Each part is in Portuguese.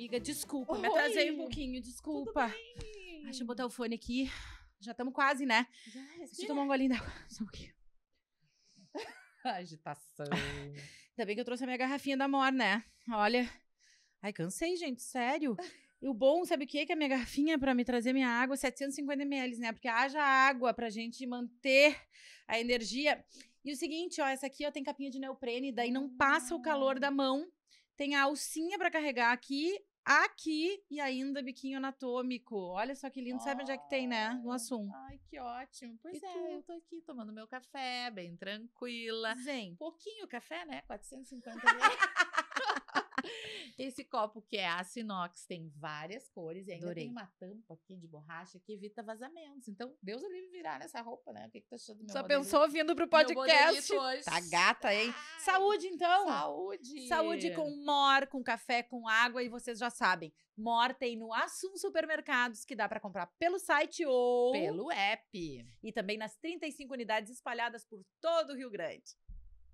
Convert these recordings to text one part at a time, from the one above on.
Amiga, desculpa, Oi. me atrasei um pouquinho, desculpa. Tudo bem? Deixa eu botar o fone aqui. Já estamos quase, né? Já, Deixa eu tomar um golinho d'água. Só um pouquinho. Agitação. Ainda bem que eu trouxe a minha garrafinha da Mor, né? Olha. Ai, cansei, gente, sério. E o bom, sabe o que? Que a minha garrafinha é para me trazer minha água, 750 ml, né? Porque haja água pra gente manter a energia. E o seguinte, ó, essa aqui ó, tem capinha de neoprene, daí não passa o calor ah. da mão. Tem a alcinha para carregar aqui, aqui e ainda biquinho anatômico. Olha só que lindo, oh. sabe onde é que tem, né? No assunto. Ai, que ótimo. Pois e é, tu? eu tô aqui tomando meu café, bem tranquila. vem Pouquinho café, né? 450 ml. Esse copo que é aço inox tem várias cores e ainda Adorei. tem uma tampa aqui de borracha que evita vazamentos. Então, Deus livre virar nessa roupa, né? O que, que tá achando do meu Só pensou vindo pro podcast. Hoje. Tá gata, hein? Ai, Saúde, então. Saúde. Saúde com mor, com café, com água e vocês já sabem. Mor tem no Assum Supermercados, que dá para comprar pelo site ou... Pelo app. E também nas 35 unidades espalhadas por todo o Rio Grande.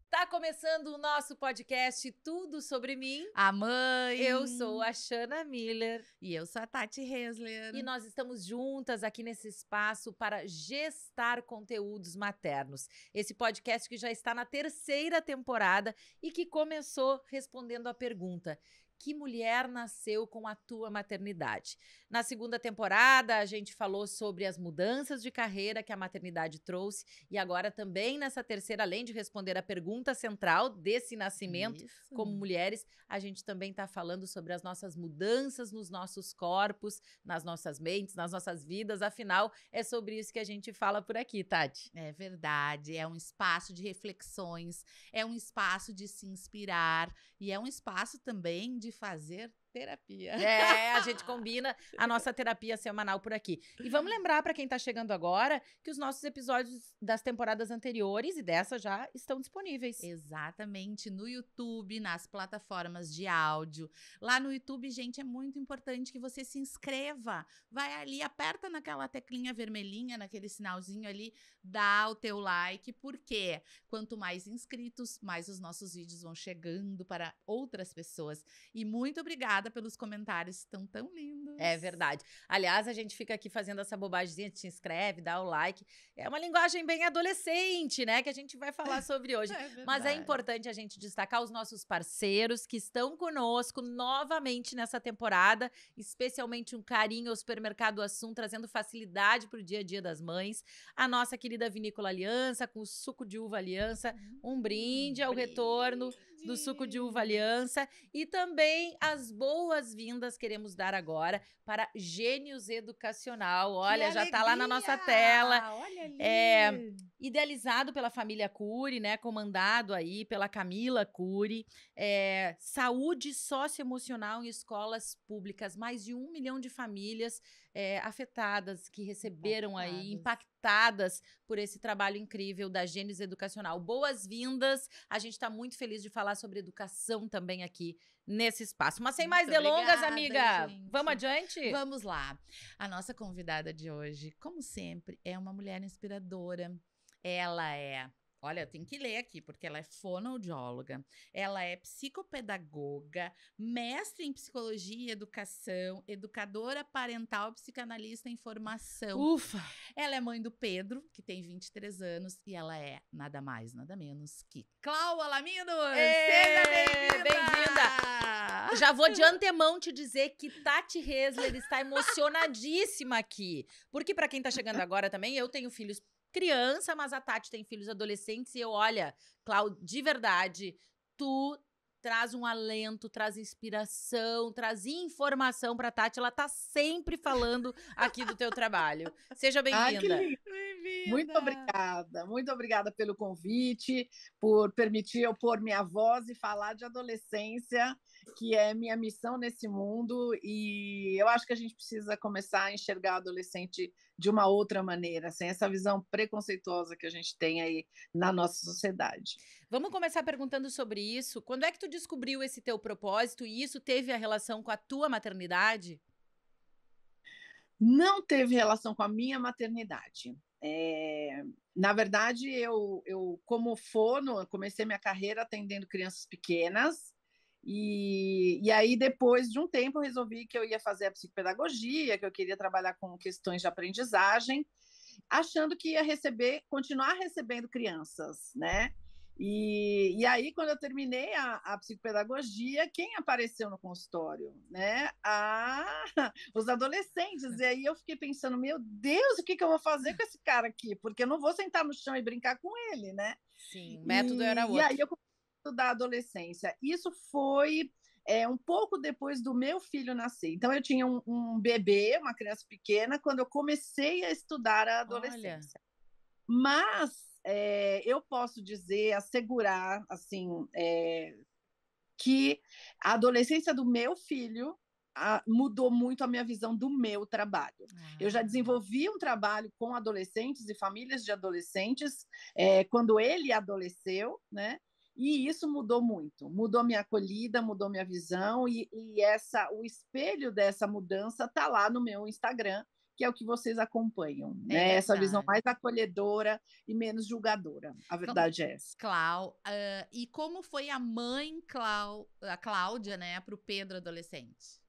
Tá começando o nosso podcast Tudo Sobre Mim. A mãe. Eu sou a Shana Miller. E eu sou a Tati Hesler. E nós estamos juntas aqui nesse espaço para gestar conteúdos maternos. Esse podcast que já está na terceira temporada e que começou respondendo a pergunta: que mulher nasceu com a tua maternidade? Na segunda temporada, a gente falou sobre as mudanças de carreira que a maternidade trouxe. E agora, também nessa terceira, além de responder a pergunta central desse nascimento Isso. como mulheres, a gente também está falando sobre as nossas mudanças nos nossos corpos, nas nossas mentes, nas nossas vidas. Afinal, é sobre isso que a gente fala por aqui, Tati. É verdade. É um espaço de reflexões, é um espaço de se inspirar e é um espaço também de fazer terapia. É, a gente combina a nossa terapia semanal por aqui. E vamos lembrar para quem está chegando agora que os nossos episódios das temporadas anteriores e dessa já estão disponíveis. Exatamente, no YouTube, nas plataformas de áudio. Lá no YouTube, gente, é muito importante que você se inscreva. Vai ali, aperta naquela teclinha vermelhinha, naquele sinalzinho ali, dá o teu like, porque quanto mais inscritos, mais os nossos vídeos vão chegando para outras pessoas. E muito obrigada obrigada pelos comentários, estão tão é lindos. É verdade. Aliás, a gente fica aqui fazendo essa bobagemzinha, te inscreve, dá o like. É uma linguagem bem adolescente, né, que a gente vai falar sobre hoje. É Mas é importante a gente destacar os nossos parceiros que estão conosco novamente nessa temporada, especialmente um carinho ao Supermercado Assum, trazendo facilidade para o dia a dia das mães. A nossa querida Vinícola Aliança, com o suco de uva Aliança, hum, um brinde um ao brinde. retorno do suco de uva Aliança e também as boas-vindas queremos dar agora para Gênios Educacional. Olha, que já está lá na nossa tela. Olha ali. É, idealizado pela família Cury, né? Comandado aí pela Camila Cury. É, saúde socioemocional em escolas públicas. Mais de um milhão de famílias é, afetadas, que receberam impactadas. aí, impactadas por esse trabalho incrível da Gênesis Educacional. Boas-vindas! A gente está muito feliz de falar sobre educação também aqui nesse espaço. Mas sem mais delongas, obrigada, amiga, gente. vamos adiante? Vamos lá. A nossa convidada de hoje, como sempre, é uma mulher inspiradora. Ela é Olha, eu tenho que ler aqui, porque ela é fonoaudióloga, ela é psicopedagoga, mestre em psicologia e educação, educadora parental, psicanalista em formação. Ufa! Ela é mãe do Pedro, que tem 23 anos, e ela é nada mais, nada menos que Clau Alaminos! Seja bem-vinda! Bem-vinda! Já vou de antemão te dizer que Tati Hesler está emocionadíssima aqui, porque para quem está chegando agora também, eu tenho filhos criança, mas a Tati tem filhos adolescentes e eu, olha, Cláudio, de verdade, tu traz um alento, traz inspiração, traz informação para Tati. Ela tá sempre falando aqui do teu trabalho. Seja bem-vinda. muito obrigada, muito obrigada pelo convite, por permitir eu pôr minha voz e falar de adolescência que é minha missão nesse mundo e eu acho que a gente precisa começar a enxergar adolescente de uma outra maneira, sem essa visão preconceituosa que a gente tem aí na nossa sociedade. Vamos começar perguntando sobre isso. Quando é que tu descobriu esse teu propósito e isso teve a relação com a tua maternidade? Não teve relação com a minha maternidade. É, na verdade, eu, eu como fono, comecei minha carreira atendendo crianças pequenas, e, e aí, depois de um tempo, eu resolvi que eu ia fazer a psicopedagogia, que eu queria trabalhar com questões de aprendizagem, achando que ia receber, continuar recebendo crianças, né? E, e aí, quando eu terminei a, a psicopedagogia, quem apareceu no consultório? Né? Ah, os adolescentes. E aí eu fiquei pensando, meu Deus, o que, que eu vou fazer com esse cara aqui? Porque eu não vou sentar no chão e brincar com ele, né? Sim, o método e, era outro. E aí eu da adolescência. Isso foi é, um pouco depois do meu filho nascer. Então, eu tinha um, um bebê, uma criança pequena, quando eu comecei a estudar a adolescência. Olha. Mas é, eu posso dizer, assegurar, assim, é, que a adolescência do meu filho a, mudou muito a minha visão do meu trabalho. Ah. Eu já desenvolvi um trabalho com adolescentes e famílias de adolescentes é, quando ele adolesceu, né? E isso mudou muito, mudou minha acolhida, mudou minha visão e, e essa, o espelho dessa mudança tá lá no meu Instagram, que é o que vocês acompanham, é né? essa visão mais acolhedora e menos julgadora. A verdade então, é essa. Clau, uh, e como foi a mãe Clau, a Cláudia, né, para o Pedro adolescente?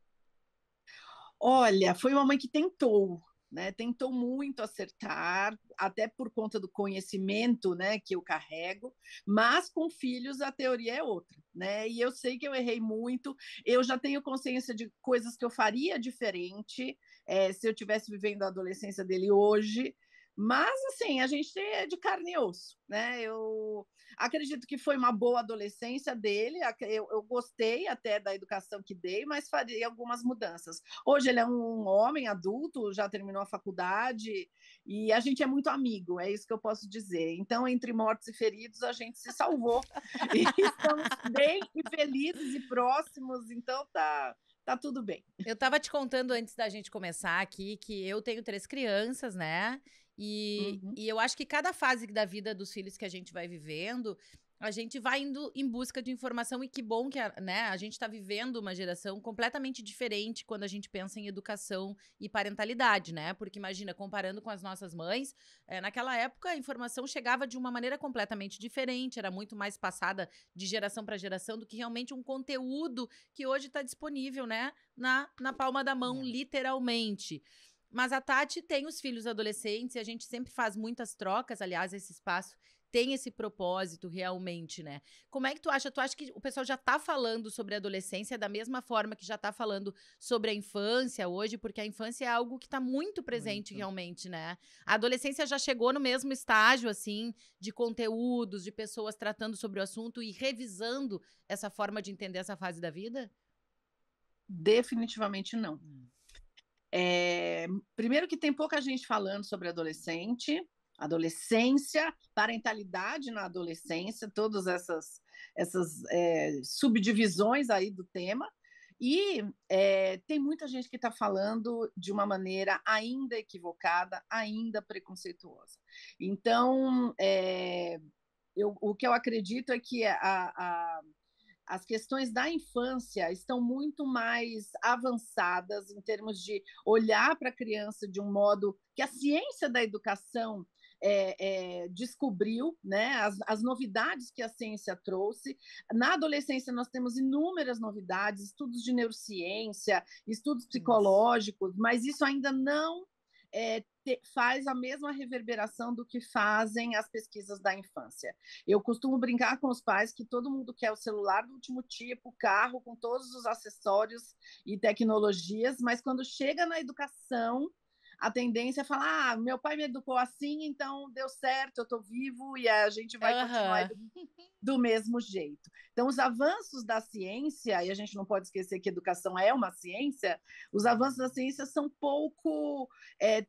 Olha, foi uma mãe que tentou, né? Tentou muito acertar, até por conta do conhecimento, né, que eu carrego, mas com filhos a teoria é outra, né? E eu sei que eu errei muito, eu já tenho consciência de coisas que eu faria diferente é, se eu tivesse vivendo a adolescência dele hoje, mas, assim, a gente é de carne e osso, né? Eu acredito que foi uma boa adolescência dele, eu, eu gostei até da educação que dei, mas faria algumas mudanças. Hoje ele é um homem adulto, já terminou a faculdade, e a gente é muito amigo, é isso que eu posso dizer. Então, entre mortos e feridos, a gente se salvou. e estamos bem e felizes e próximos, então tá, tá tudo bem. Eu tava te contando antes da gente começar aqui que eu tenho três crianças, né? E, uhum. e eu acho que cada fase da vida dos filhos que a gente vai vivendo, a gente vai indo em busca de informação e que bom que a, né, a gente está vivendo uma geração completamente diferente quando a gente pensa em educação e parentalidade, né? Porque imagina, comparando com as nossas mães, é, naquela época a informação chegava de uma maneira completamente diferente, era muito mais passada de geração para geração do que realmente um conteúdo que hoje está disponível, né? Na, na palma da mão, é. literalmente. Mas a Tati tem os filhos adolescentes e a gente sempre faz muitas trocas. Aliás, esse espaço tem esse propósito realmente, né? Como é que tu acha? Tu acha que o pessoal já está falando sobre a adolescência da mesma forma que já está falando sobre a infância hoje? Porque a infância é algo que está muito presente muito. realmente, né? A adolescência já chegou no mesmo estágio, assim, de conteúdos, de pessoas tratando sobre o assunto e revisando essa forma de entender essa fase da vida? Definitivamente não. Hum. É, primeiro que tem pouca gente falando sobre adolescente, adolescência, parentalidade na adolescência, todas essas, essas é, subdivisões aí do tema. E é, tem muita gente que está falando de uma maneira ainda equivocada, ainda preconceituosa. Então, é, eu, o que eu acredito é que a, a as questões da infância estão muito mais avançadas em termos de olhar para a criança de um modo que a ciência da educação é, é, descobriu, né, as, as, novidades que a ciência trouxe. Na adolescência, nós temos inúmeras novidades, estudos de neurociência, estudos psicológicos, mas isso ainda não é, te, faz a mesma reverberação do que fazem as pesquisas da infância. Eu costumo brincar com os pais que todo mundo quer o celular do último tipo, carro com todos os acessórios e tecnologias, mas quando chega na educação, a tendência é falar: ah, meu pai me educou assim, então deu certo, eu estou vivo e a gente vai uhum. continuar do, do, mesmo jeito. Então, os avanços da ciência, e a gente não pode esquecer que educação é uma ciência, os avanços da ciência são pouco é,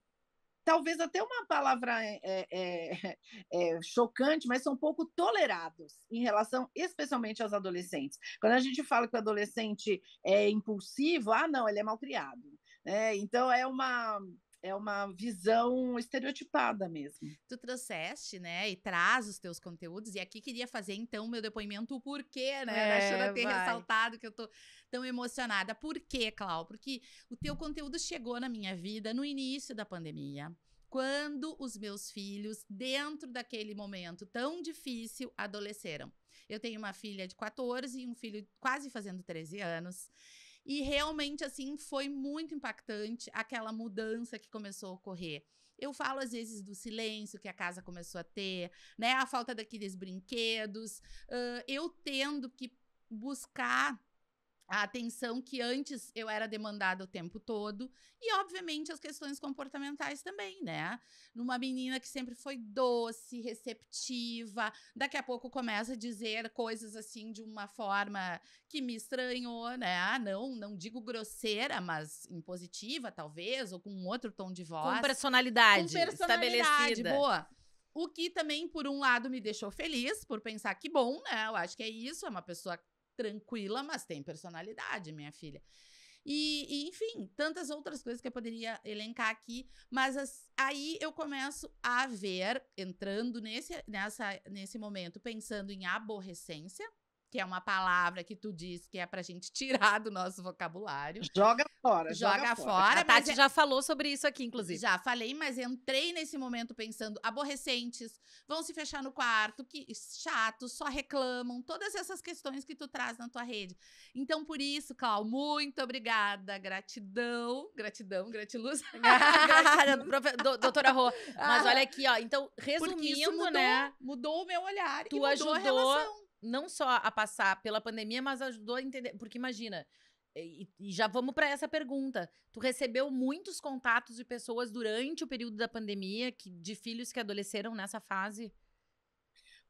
talvez até uma palavra é, é, é, chocante, mas são um pouco tolerados em relação, especialmente aos adolescentes. Quando a gente fala que o adolescente é impulsivo, ah, não, ele é malcriado. Né? Então é uma é uma visão estereotipada mesmo. Tu trouxeste, né, e traz os teus conteúdos, e aqui queria fazer então meu depoimento, o porquê, né, é, da ter vai. ressaltado que eu tô tão emocionada. Por quê, Clau? Porque o teu conteúdo chegou na minha vida no início da pandemia, quando os meus filhos, dentro daquele momento tão difícil, adolesceram. Eu tenho uma filha de 14 e um filho quase fazendo 13 anos. E realmente, assim, foi muito impactante aquela mudança que começou a ocorrer. Eu falo, às vezes, do silêncio que a casa começou a ter, né? A falta daqueles brinquedos. Uh, eu tendo que buscar a atenção que antes eu era demandada o tempo todo e obviamente as questões comportamentais também, né? Numa menina que sempre foi doce, receptiva, daqui a pouco começa a dizer coisas assim de uma forma que me estranhou, né? Ah, não, não digo grosseira, mas impositiva talvez ou com um outro tom de voz. Com personalidade, com personalidade estabelecida. Boa. O que também, por um lado, me deixou feliz por pensar que bom, né? Eu acho que é isso, é uma pessoa tranquila, mas tem personalidade, minha filha. E, e, enfim, tantas outras coisas que eu poderia elencar aqui, mas as, aí eu começo a ver, entrando nesse, nessa, nesse momento, pensando em aborrecência, que é uma palavra que tu diz que é pra gente tirar do nosso vocabulário. Joga fora. Joga, joga fora. fora. A Tati é já falou sobre isso aqui, inclusive. Já falei, mas entrei nesse momento pensando, aborrecentes, vão se fechar no quarto, que chato, só reclamam, todas essas questões que tu traz na tua rede. Então, por isso, Clau, muito obrigada, gratidão, gratidão, gratiluz. gratidão. Doutora Rô, mas olha aqui, ó, então, resumindo, mudou, né? Mudou o meu olhar tu e mudou ajudou... a relação não só a passar pela pandemia, mas ajudou a entender. Porque imagina, e, e já vamos para essa pergunta. Tu recebeu muitos contatos de pessoas durante o período da pandemia, que, de filhos que adoleceram nessa fase?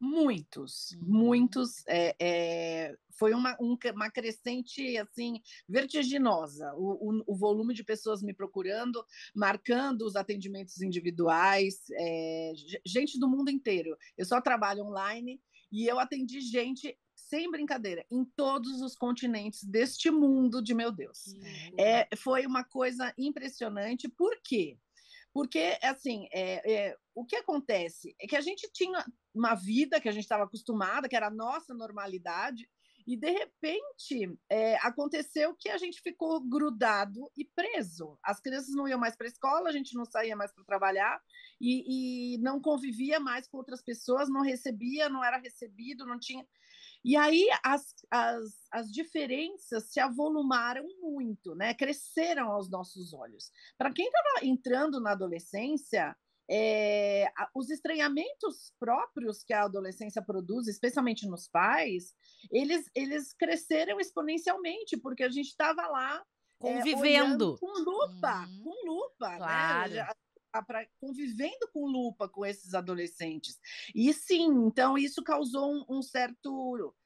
Muitos, uhum. muitos. É, é, foi uma, um, uma crescente assim vertiginosa o, o, o, volume de pessoas me procurando, marcando os atendimentos individuais, é, gente do mundo inteiro. Eu só trabalho online, e eu atendi gente sem brincadeira, em todos os continentes deste mundo de meu Deus. Uhum. É, foi uma coisa impressionante, por quê? Porque, assim, é, é, o que acontece é que a gente tinha uma vida que a gente estava acostumada, que era a nossa normalidade, e de repente é, aconteceu que a gente ficou grudado e preso. As crianças não iam mais para a escola, a gente não saía mais para trabalhar e, e, não convivia mais com outras pessoas, não recebia, não era recebido, não tinha. E aí as, as, as diferenças se avolumaram muito, né? Cresceram aos nossos olhos. Para quem estava entrando na adolescência, é, os estranhamentos próprios que a adolescência produz, especialmente nos pais, eles, eles cresceram exponencialmente, porque a gente estava lá é, convivendo é, com lupa, uhum. com lupa, né? claro. né? Pra, convivendo com lupa com esses adolescentes. E sim, então isso causou um, um certo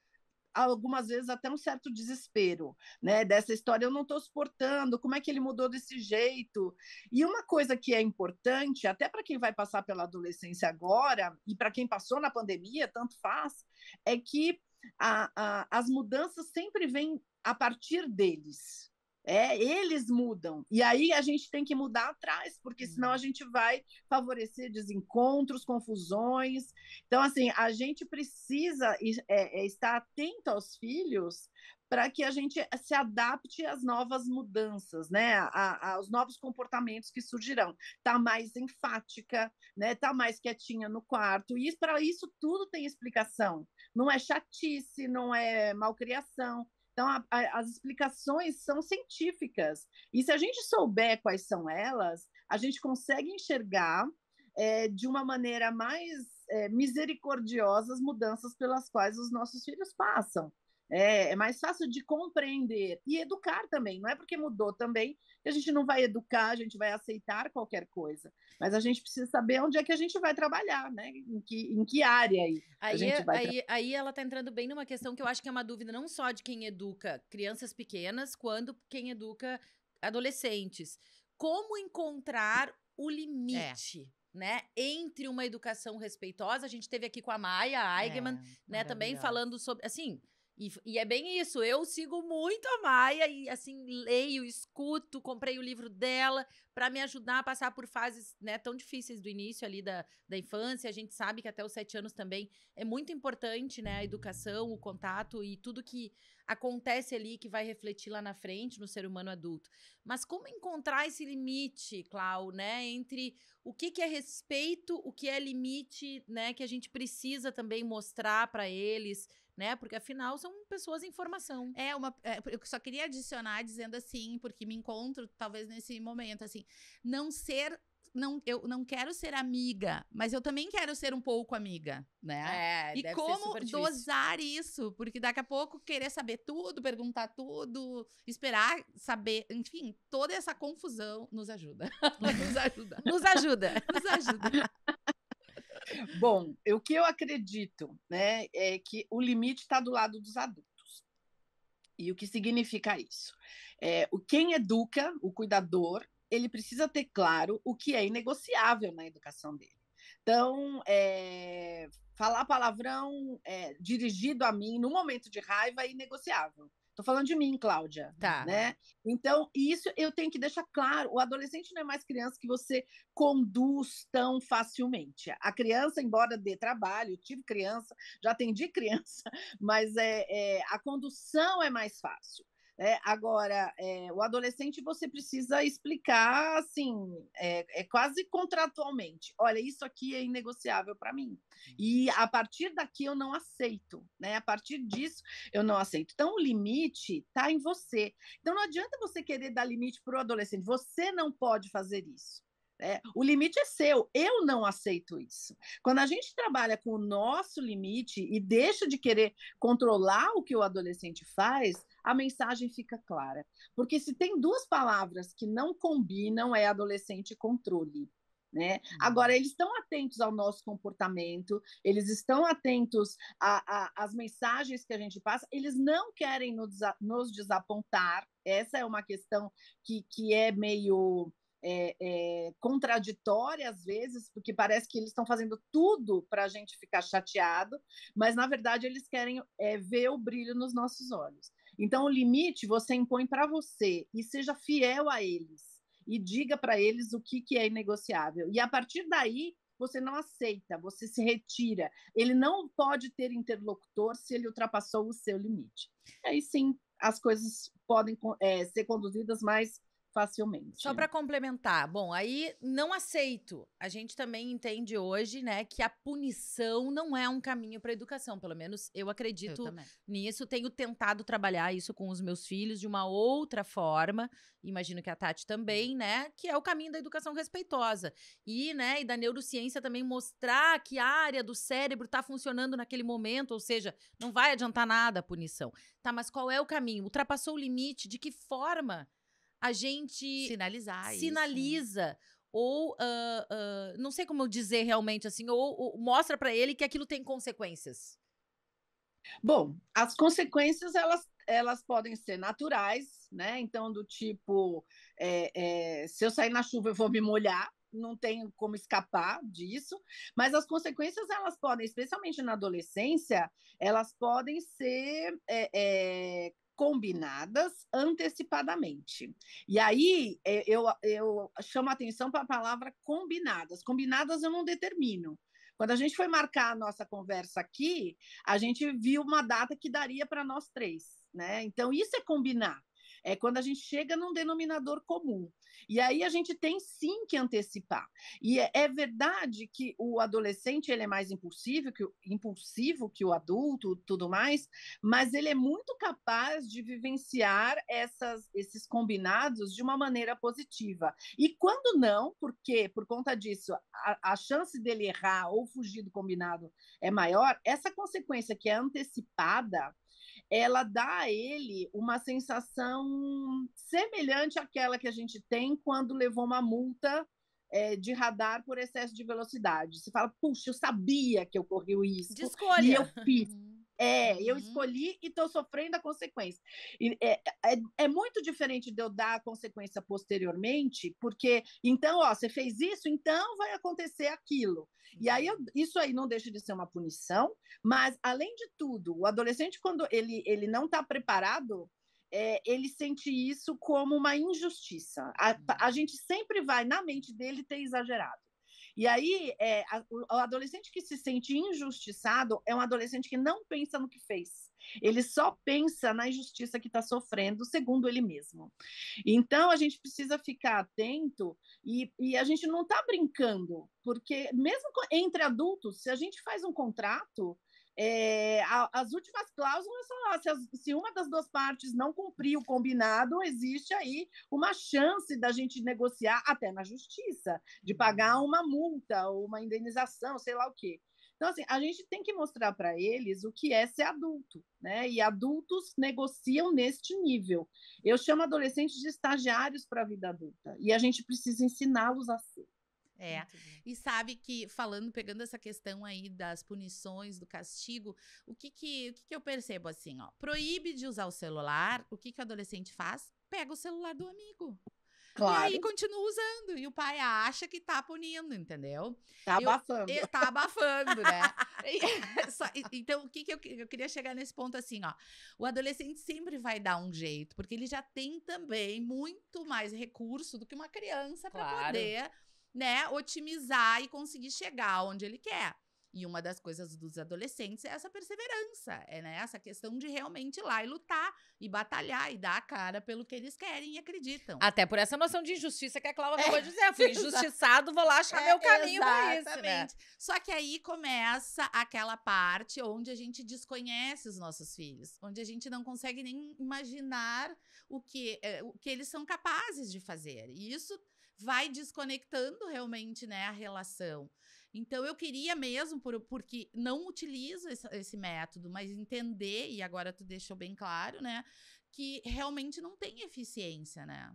algumas vezes até um certo desespero, né? Dessa história eu não estou suportando, como é que ele mudou desse jeito? E uma coisa que é importante, até para quem vai passar pela adolescência agora e para quem passou na pandemia, tanto faz, é que a, a, as mudanças sempre vêm a partir deles. É, eles mudam. E aí a gente tem que mudar atrás, porque senão a uhum. gente vai favorecer desencontros, confusões. Então, assim, a gente precisa é, é, estar atento aos filhos para que a gente se adapte às novas mudanças, né? A, aos novos comportamentos que surgirão. Está mais enfática, né? Está mais quietinha no quarto. E para isso tudo tem explicação. Não é chatice, não é malcriação então, a, a, as explicações são científicas. E se a gente souber quais são elas, a gente consegue enxergar é, de uma maneira mais é, misericordiosa as mudanças pelas quais os nossos filhos passam é, é mais fácil de compreender e educar também. Não é porque mudou também que a gente não vai educar, a gente vai aceitar qualquer coisa, mas a gente precisa saber onde é que a gente vai trabalhar, né? Em que, em que área aí. Aí, a gente é, vai aí, aí ela está entrando bem numa questão que eu acho que é uma dúvida não só de quem educa crianças pequenas, quando quem educa adolescentes. Como encontrar o limite? É. Né, entre uma educação respeitosa, a gente teve aqui com a Maia Eigeman, é, né, também falando sobre, assim, e, e, é bem isso, eu sigo muito a Maia e assim, leio, escuto, comprei o livro dela para me ajudar a passar por fases né, tão difíceis do início ali da, da infância. A gente sabe que até os sete anos também é muito importante, né? A educação, o contato e tudo que acontece ali que vai refletir lá na frente no ser humano adulto. Mas como encontrar esse limite, Clau, né? Entre o que, que é respeito, o que é limite, né? Que a gente precisa também mostrar para eles né? Porque afinal são pessoas em formação. É, uma, é, eu só queria adicionar dizendo assim, porque me encontro talvez nesse momento, assim, não ser não, eu não quero ser amiga, mas eu também quero ser um pouco amiga, né? É, e como dosar isso? Porque daqui a pouco querer saber tudo, perguntar tudo, esperar saber, enfim, toda essa confusão nos ajuda. nos ajuda. nos ajuda. nos ajuda. Bom, o que eu acredito né, é que o limite está do lado dos adultos. E o que significa isso? É, o quem educa, o cuidador, ele precisa ter claro o que é inegociável na educação dele. Então, é, falar palavrão é, dirigido a mim no momento de raiva é inegociável. Estou falando de mim, Cláudia. Tá. Né? Então, isso eu tenho que deixar claro. O adolescente não é mais criança que você conduz tão facilmente. A criança, embora dê trabalho, tive criança, já atendi criança, mas é, é a condução é mais fácil. É, agora, é, o adolescente você precisa explicar, assim, é, é, quase contratualmente. Olha, isso aqui é inegociável para mim. E uhum. a partir daqui eu não aceito, né? A partir disso eu não aceito. Então, o limite está em você. Então, não adianta você querer dar limite para o adolescente. Você não pode fazer isso. É, o limite é seu, eu não aceito isso. Quando a gente trabalha com o nosso limite e deixa de querer controlar o que o adolescente faz, a mensagem fica clara. Porque se tem duas palavras que não combinam, é adolescente e controle. Né? Uhum. Agora, eles estão atentos ao nosso comportamento, eles estão atentos às mensagens que a gente passa, eles não querem nos, nos desapontar. Essa é uma questão que, que é meio é, é, contraditória às vezes, porque parece que eles estão fazendo tudo para a gente ficar chateado, mas na verdade eles querem é, ver o brilho nos nossos olhos. Então, o limite você impõe para você e seja fiel a eles e diga para eles o que, que é inegociável. E a partir daí, você não aceita, você se retira. Ele não pode ter interlocutor se ele ultrapassou o seu limite. Aí sim, as coisas podem é, ser conduzidas mais facilmente. Só para complementar, bom, aí não aceito. A gente também entende hoje, né, que a punição não é um caminho para educação, pelo menos eu acredito eu nisso. Tenho tentado trabalhar isso com os meus filhos de uma outra forma. Imagino que a Tati também, uhum. né, que é o caminho da educação respeitosa. E, né, e da neurociência também mostrar que a área do cérebro está funcionando naquele momento, ou seja, não vai adiantar nada a punição. Tá, mas qual é o caminho? Ultrapassou o limite de que forma? a gente sinalizar sinaliza isso. ou uh, uh, não sei como dizer realmente assim ou, ou mostra para ele que aquilo tem consequências bom as consequências elas elas podem ser naturais né então do tipo é, é, se eu sair na chuva eu vou me molhar não tem como escapar disso, mas as consequências elas podem, especialmente na adolescência, elas podem ser é, é, combinadas antecipadamente. E aí é, eu, eu chamo a atenção para a palavra combinadas. Combinadas eu não determino. Quando a gente foi marcar a nossa conversa aqui, a gente viu uma data que daria para nós três, né? Então isso é combinar. É quando a gente chega num denominador comum. E aí a gente tem sim que antecipar. E é, é verdade que o adolescente ele é mais impulsivo que, o, impulsivo que o adulto, tudo mais, mas ele é muito capaz de vivenciar essas, esses combinados de uma maneira positiva. E quando não, porque por conta disso a, a chance dele errar ou fugir do combinado é maior, essa consequência que é antecipada ela dá a ele uma sensação semelhante àquela que a gente tem quando levou uma multa é, de radar por excesso de velocidade. Você fala, puxa, eu sabia que eu isso. De escolha. E eu fiz. Uhum. É, uhum. eu escolhi e estou sofrendo a consequência. E, é, é, é, muito diferente de eu dar a consequência posteriormente, porque, então, ó, você fez isso, então vai acontecer aquilo. Uhum. E aí, eu, uhum. isso aí não deixa de ser uma punição, mas, além de tudo, o adolescente, quando ele, ele não está preparado, é, ele sente isso como uma injustiça. A, uhum. a gente sempre vai, na mente dele, ter exagerado. E aí, é, a, o adolescente que se sente injustiçado é um adolescente que não pensa no que fez. Ele só pensa na injustiça que está sofrendo, segundo ele mesmo. Então, a gente precisa ficar atento e, e a gente não está brincando, porque mesmo entre adultos, se a gente faz um contrato, é, a, as últimas cláusulas são lá, se, as, se, uma das duas partes não cumprir o combinado, existe aí uma chance da gente negociar até na justiça, de pagar uhum. uma multa ou uma indenização, sei lá o quê. Então, assim, a gente tem que mostrar para eles o que é ser adulto, né? E adultos negociam neste nível. Eu chamo adolescentes de estagiários para a vida adulta e a gente precisa ensiná-los a ser. É. E sabe que, falando, pegando essa questão aí das punições, do castigo, o que que, o que, que eu percebo assim, ó? Proíbe de usar o celular, o que que o adolescente faz? Pega o celular do amigo. Claro. E aí continua usando. E o pai acha que tá punindo, entendeu? Tá abafando. Eu, tá abafando, né? É só, então, o que, que eu, eu, queria chegar nesse ponto assim, ó. O adolescente sempre vai dar um jeito, porque ele já tem também muito mais recurso do que uma criança para poder né, otimizar e conseguir chegar onde ele quer. E uma das coisas dos adolescentes é essa perseverança, é né, essa questão de realmente ir lá e lutar e batalhar e dar a cara pelo que eles querem e acreditam. Até por essa noção de injustiça que a Cláudia é, acabou é, de dizer. fui injustiçado, vou lá achar é, meu caminho pra isso. Né? Só que aí começa aquela parte onde a gente desconhece os nossos filhos, onde a gente não consegue nem imaginar o que, eh, o que eles são capazes de fazer. E isso vai desconectando realmente né, a relação. Então eu queria mesmo, por, porque não utilizo esse, esse, método, mas entender, e agora tu deixou bem claro, né? Que realmente não tem eficiência, né?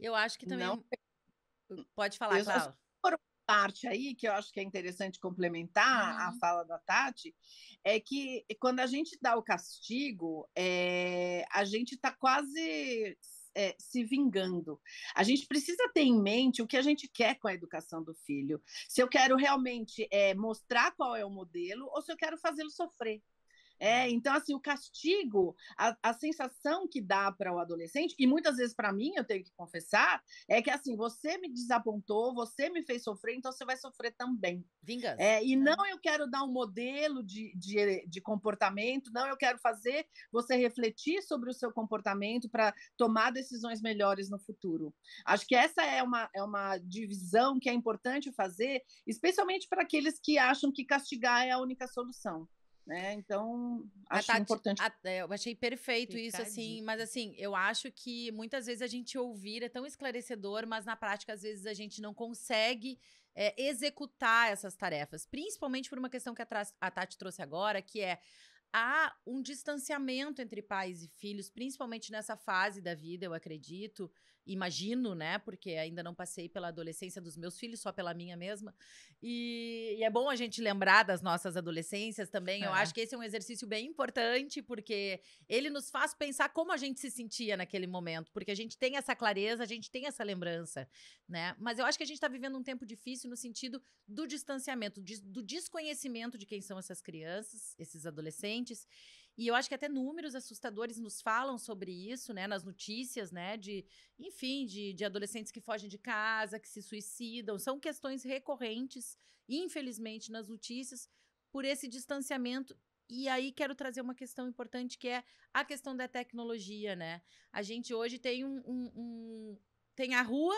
Eu acho que também. Não... É hum, pode falar, Cláudia parte aí que eu acho que é interessante complementar uhum. a fala da Tati é que quando a gente dá o castigo, é, a gente está quase é, se vingando. A gente precisa ter em mente o que a gente quer com a educação do filho. Se eu quero realmente é, mostrar qual é o modelo ou se eu quero fazê-lo sofrer. É, então, assim, o castigo, a, a sensação que dá para o adolescente, e muitas vezes para mim, eu tenho que confessar, é que, assim, você me desapontou, você me fez sofrer, então você vai sofrer também. Vingança. É, e é. não eu quero dar um modelo de, de, de comportamento, não eu quero fazer você refletir sobre o seu comportamento para tomar decisões melhores no futuro. Acho que essa é uma, é uma divisão que é importante fazer, especialmente para aqueles que acham que castigar é a única solução. Né? Então, acho Tati, tá importante. A, é, eu achei perfeito isso, assim, mas assim, eu acho que muitas vezes a gente ouvir é tão esclarecedor, mas na prática, às vezes, a gente não consegue é, executar essas tarefas, principalmente por uma questão que a, a Tati trouxe agora, que é há um distanciamento entre pais e filhos, principalmente nessa fase da vida, eu acredito, imagino, né? Porque ainda não passei pela adolescência dos meus filhos, só pela minha mesma. E, e é bom a gente lembrar das nossas adolescências também. É. Eu acho que esse é um exercício bem importante, porque ele nos faz pensar como a gente se sentia naquele momento, porque a gente tem essa clareza, a gente tem essa lembrança, né? Mas eu acho que a gente está vivendo um tempo difícil no sentido do distanciamento, do desconhecimento de quem são essas crianças, esses adolescentes. E eu acho que até números assustadores nos falam sobre isso, né? Nas notícias, né? De, enfim, de, de adolescentes que fogem de casa, que se suicidam. São questões recorrentes, infelizmente, nas notícias, por esse distanciamento e aí quero trazer uma questão importante que é a questão da tecnologia, né? A gente hoje tem um, um, um, tem a rua,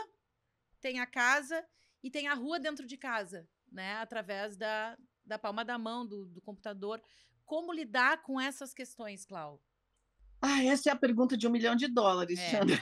tem a casa e tem a rua dentro de casa, né? Através da, da palma da mão do, do computador como lidar com essas questões, Clau? Ah, essa é a pergunta de um milhão de dólares, é. Xandra.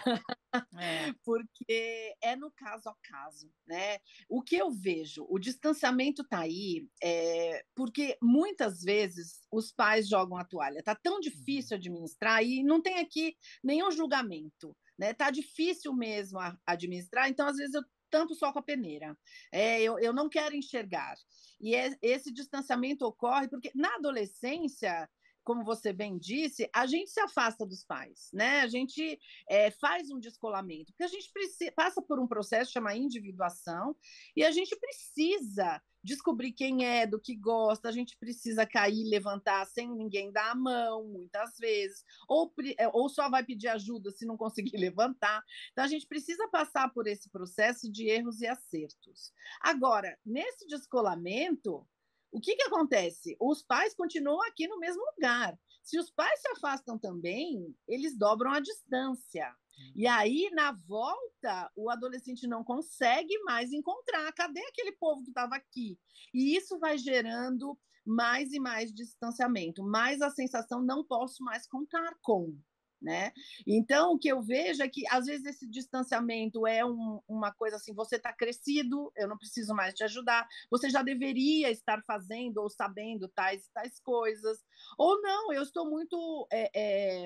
É. Porque é no caso a caso, né? O que eu vejo, o distanciamento tá aí, é, porque muitas vezes os pais jogam a toalha. Tá tão uhum. difícil administrar e não tem aqui nenhum julgamento, né? Tá difícil mesmo administrar, então às vezes eu tanto só com a peneira. É, eu, eu não quero enxergar. E é, esse distanciamento ocorre porque na adolescência como você bem disse, a gente se afasta dos pais, né? A gente é, faz um descolamento, porque a gente precisa, passa por um processo chamado individuação e a gente precisa descobrir quem é, do que gosta, a gente precisa cair, levantar sem ninguém dar a mão, muitas vezes, ou, é, ou só vai pedir ajuda se não conseguir levantar. Então, a gente precisa passar por esse processo de erros e acertos. Agora, nesse descolamento, o que, que acontece? Os pais continuam aqui no mesmo lugar. Se os pais se afastam também, eles dobram a distância. E uhum. aí, na volta, o adolescente não consegue mais encontrar. Cadê aquele povo que estava aqui? E isso vai gerando mais e mais distanciamento, mais a sensação não posso mais contar com né? Então, o que eu vejo é que, às vezes, esse distanciamento é um, uma coisa assim: você está crescido, eu não preciso mais te ajudar, você já deveria estar fazendo ou sabendo tais e tais coisas, ou não, eu estou muito. É,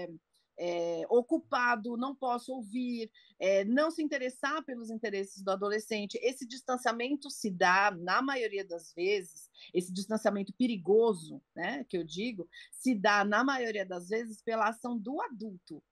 é, é, ocupado, não posso ouvir, é, não se interessar pelos interesses do adolescente. Esse distanciamento se dá, na maioria das vezes, esse distanciamento perigoso, né, que eu digo, se dá, na maioria das vezes, pela ação do adulto.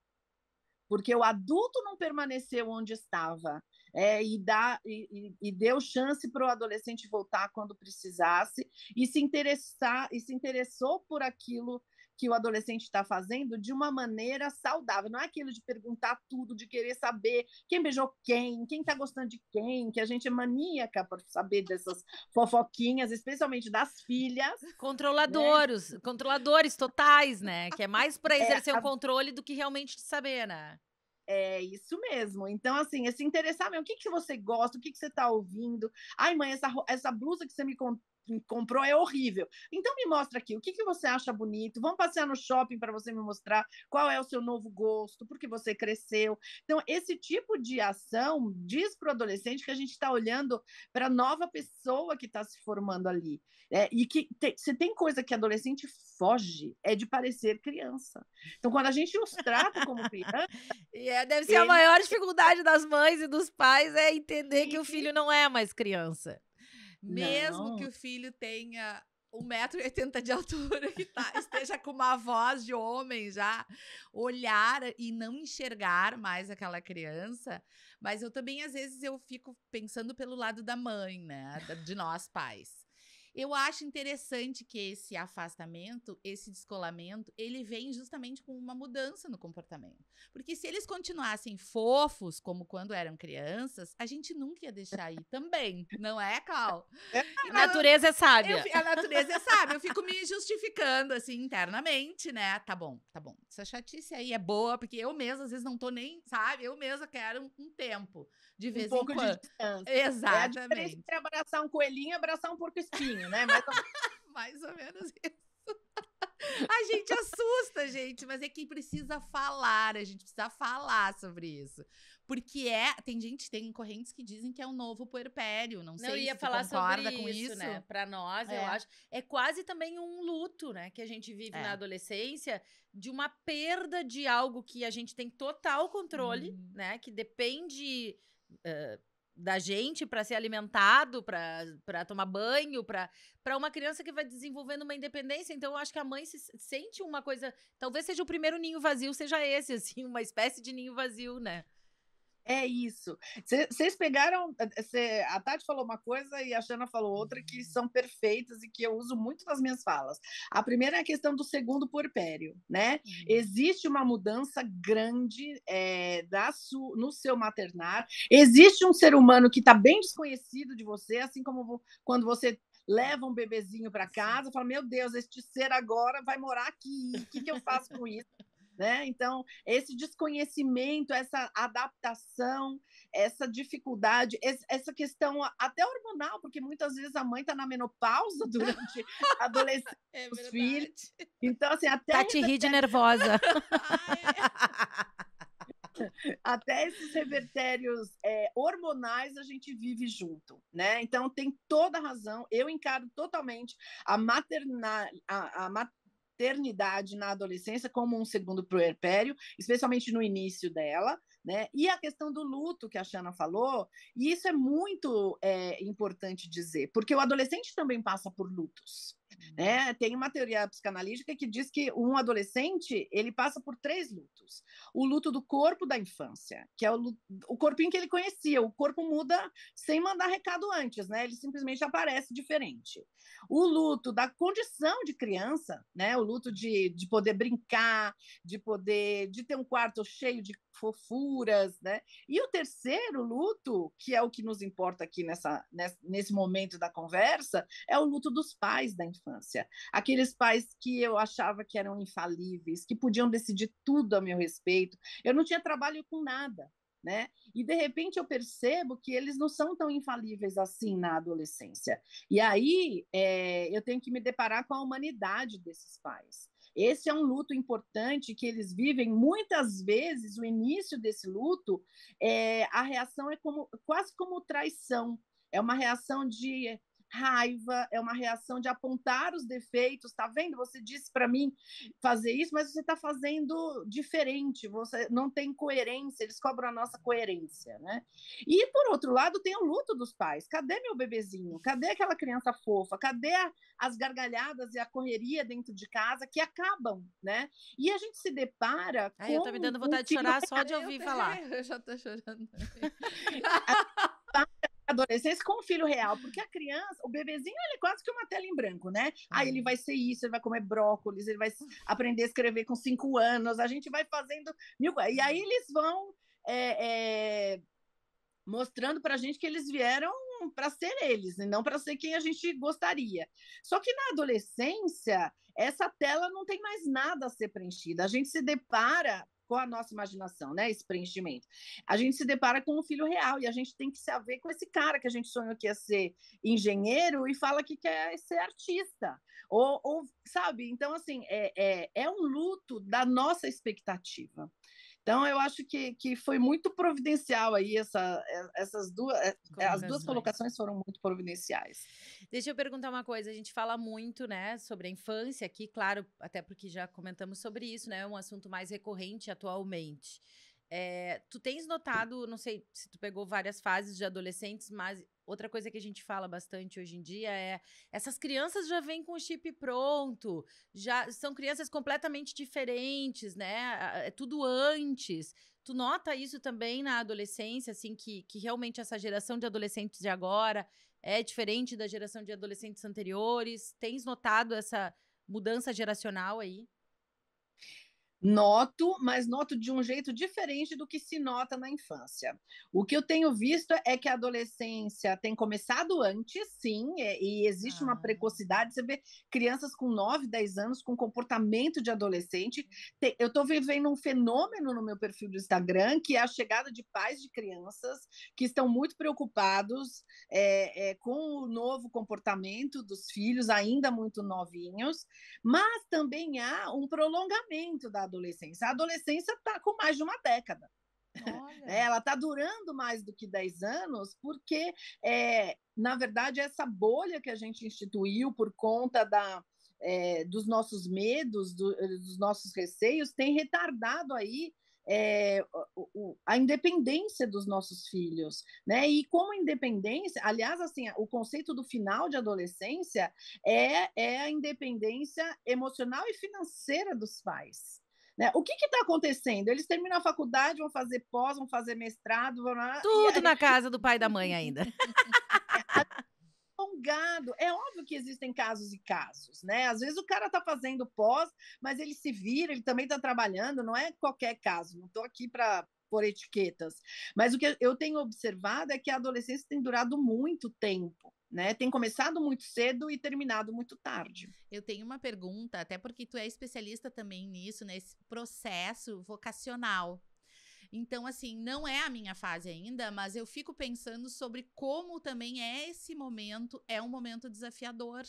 Porque o adulto não permaneceu onde estava, é, e, dá, e, e, deu chance para o adolescente voltar quando precisasse e se interessar e se interessou por aquilo que o adolescente está fazendo de uma maneira saudável. Não é aquilo de perguntar tudo, de querer saber quem beijou quem, quem está gostando de quem, que a gente é maníaca por saber dessas fofoquinhas, especialmente das filhas. Controladores, né? controladores totais, né? Que é mais para é, exercer é, a... controle do que realmente saber, né? É isso mesmo. Então, assim, é se interessar ah, mesmo. O que, que você gosta? O que, que você está ouvindo? Ai, mãe, essa, essa blusa que você me comprou é horrível. Então me mostra aqui, o que, que você acha bonito? Vamos passear no shopping para você me mostrar qual é o seu novo gosto, porque você cresceu. Então, esse tipo de ação diz para o adolescente que a gente está olhando para a nova pessoa que está se formando ali. É, e que te, se tem coisa que adolescente foge, é de parecer criança. Então, quando a gente os trata como criança. e é, deve ser ele... a maior dificuldade das mães e dos pais é entender que o filho não é mais criança. Mesmo não. que o filho tenha 1,80m de altura, que tá, esteja com uma voz de homem já, olhar e não enxergar mais aquela criança. Mas eu também, às vezes, eu fico pensando pelo lado da mãe, né? De nós pais. Eu acho interessante que esse afastamento, esse descolamento, ele vem justamente com uma mudança no comportamento. Porque se eles continuassem fofos, como quando eram crianças, a gente nunca ia deixar ir também, não é, Cal? É. A natureza é sábia. Eu, a natureza é sábia. Eu fico me justificando, assim, internamente, né? Tá bom, tá bom. Essa chatice aí é boa, porque eu mesma, às vezes, não tô nem, sabe? Eu mesma quero um, um tempo de vez um pouco em quando. De distância. Exatamente. É a diferença entre abraçar um coelhinho e abraçar um porco espinho, né? Mas... Mais ou menos isso. A gente assusta, gente, mas é que precisa falar, a gente precisa falar sobre isso. Porque é, tem gente, tem correntes que dizem que é um novo puerpério, não, não sei ia se falar concorda sobre com isso, isso. né? Para nós, é. eu acho, é quase também um luto, né, que a gente vive é. na adolescência de uma perda de algo que a gente tem total controle, hum. né, que depende da gente para ser alimentado, para tomar banho, para uma criança que vai desenvolvendo uma independência. Então, eu acho que a mãe se sente uma coisa. Talvez seja o primeiro ninho vazio, seja esse, assim, uma espécie de ninho vazio, né? É isso. Vocês pegaram. Eh, cê, a Tati falou uma coisa e a Xana falou outra que são perfeitas e que eu uso muito nas minhas falas. A primeira é a questão do segundo porpério, né? Uhum. Existe uma mudança grande é, da su, no seu maternar. Existe um ser humano que está bem desconhecido de você, assim como quando você leva um bebezinho para casa, fala: Meu Deus, este ser agora vai morar aqui, o que, que eu faço com isso? Né? Então, esse desconhecimento, essa adaptação, essa dificuldade, essa questão até hormonal, porque muitas vezes a mãe está na menopausa durante a adolescência é dos filhos. Então, assim, até. Tati tá ri de nervosa. até esses revertérios é, hormonais a gente vive junto, né? Então tem toda a razão. Eu encaro totalmente a, materna, a, a, maternidade na adolescência como um segundo puerpério, especialmente no início dela, né? E a questão do luto que a Shana falou, e isso é muito é, importante dizer, porque o adolescente também passa por lutos. Uhum. Né? Tem uma teoria psicanalítica que diz que um adolescente ele passa por três lutos: o luto do corpo da infância, que é o, o corpinho que ele conhecia, o corpo muda sem mandar recado antes, né? Ele simplesmente aparece diferente. O luto da condição de criança, né? O luto de, de poder brincar, de poder de ter um quarto cheio de fofuras, né? E o terceiro luto, que é o que nos importa aqui nessa, nesse momento da conversa, é o luto dos pais da infância. Aqueles pais que eu achava que eram infalíveis, que podiam decidir tudo a meu respeito. Eu não tinha trabalho com nada, né? E de repente eu percebo que eles não são tão infalíveis assim na adolescência. E aí é, eu tenho que me deparar com a humanidade desses pais. Esse é um luto importante que eles vivem. Muitas vezes, o início desse luto, é, a reação é como, quase como traição. É uma reação de raiva, é uma reação de apontar os defeitos, tá vendo? Você disse para mim fazer isso, mas você está fazendo diferente, você não tem coerência, eles cobram a nossa coerência, né? E por outro lado, tem o luto dos pais. Cadê meu bebezinho? Cadê aquela criança fofa? Cadê a, as gargalhadas e a correria dentro de casa que acabam, né? E a gente se depara Ai, eu tô me dando vontade um de chorar é só de ouvir falar. Eu já tô chorando. adolescência com o filho real, porque a criança, o bebezinho, ele é quase que uma tela em branco, né? Aí ah, ele vai ser isso, ele vai comer brócolis, ele vai ah. aprender a escrever com cinco anos, a gente vai fazendo mil E aí eles vão é, é, mostrando pra gente que eles vieram para ser eles, e não para ser quem a gente gostaria. Só que na adolescência, essa tela não tem mais nada a ser preenchida. A gente se depara com a nossa imaginação, né? Esse preenchimento. A gente se depara com um filho real e a gente tem que se haver com esse cara que a gente sonhou que ia ser engenheiro e fala que quer ser artista. Ou, ou sabe? Então, assim, é, é, é um luto da nossa expectativa. Então, eu acho que, que foi muito providencial aí essa, é, essas duas. É, as duas colocações foram muito providenciais. Deixa eu perguntar uma coisa: a gente fala muito, né, sobre a infância aqui, claro, até porque já comentamos sobre isso, né? É um assunto mais recorrente atualmente. É, tu tens notado, não sei se tu pegou várias fases de adolescentes, mas outra coisa que a gente fala bastante hoje em dia é essas crianças já vêm com o chip pronto, já são crianças completamente diferentes, né? É tudo antes. Tu nota isso também na adolescência, assim, que, que realmente essa geração de adolescentes de agora é diferente da geração de adolescentes anteriores? Tens notado essa mudança geracional aí? Noto, mas noto de um jeito diferente do que se nota na infância. O que eu tenho visto é que a adolescência tem começado antes, sim, e existe ah. uma precocidade. Você vê crianças com 9, 10 anos com comportamento de adolescente. Eu estou vivendo um fenômeno no meu perfil do Instagram, que é a chegada de pais de crianças que estão muito preocupados é, é, com o novo comportamento dos filhos, ainda muito novinhos, mas também há um prolongamento da adolescência? A adolescência está com mais de uma década. É, ela está durando mais do que 10 anos, porque, é, na verdade, essa bolha que a gente instituiu por conta da, é, dos nossos medos, do, eh, dos nossos receios, tem retardado aí é, a independência dos nossos filhos, né? E como independência, aliás, assim, o conceito do final de adolescência é, é a independência emocional e financeira dos pais. Né? O que está acontecendo? Eles terminam a faculdade, vão fazer pós, vão fazer mestrado. Vão Tudo aí... na casa do pai e da mãe ainda. É óbvio que existem casos e casos, né? Às vezes o cara tá fazendo pós, mas ele se vira, ele também tá trabalhando, não é qualquer caso. Não tô aqui para por etiquetas. Mas o que eu tenho observado é que a adolescência tem durado muito tempo né? Tem começado muito cedo e terminado muito tarde. Eu tenho uma pergunta, até porque tu é especialista também nisso, nesse né? processo vocacional então, assim, não é a minha fase ainda, mas eu fico pensando sobre como também é esse momento, é um momento desafiador,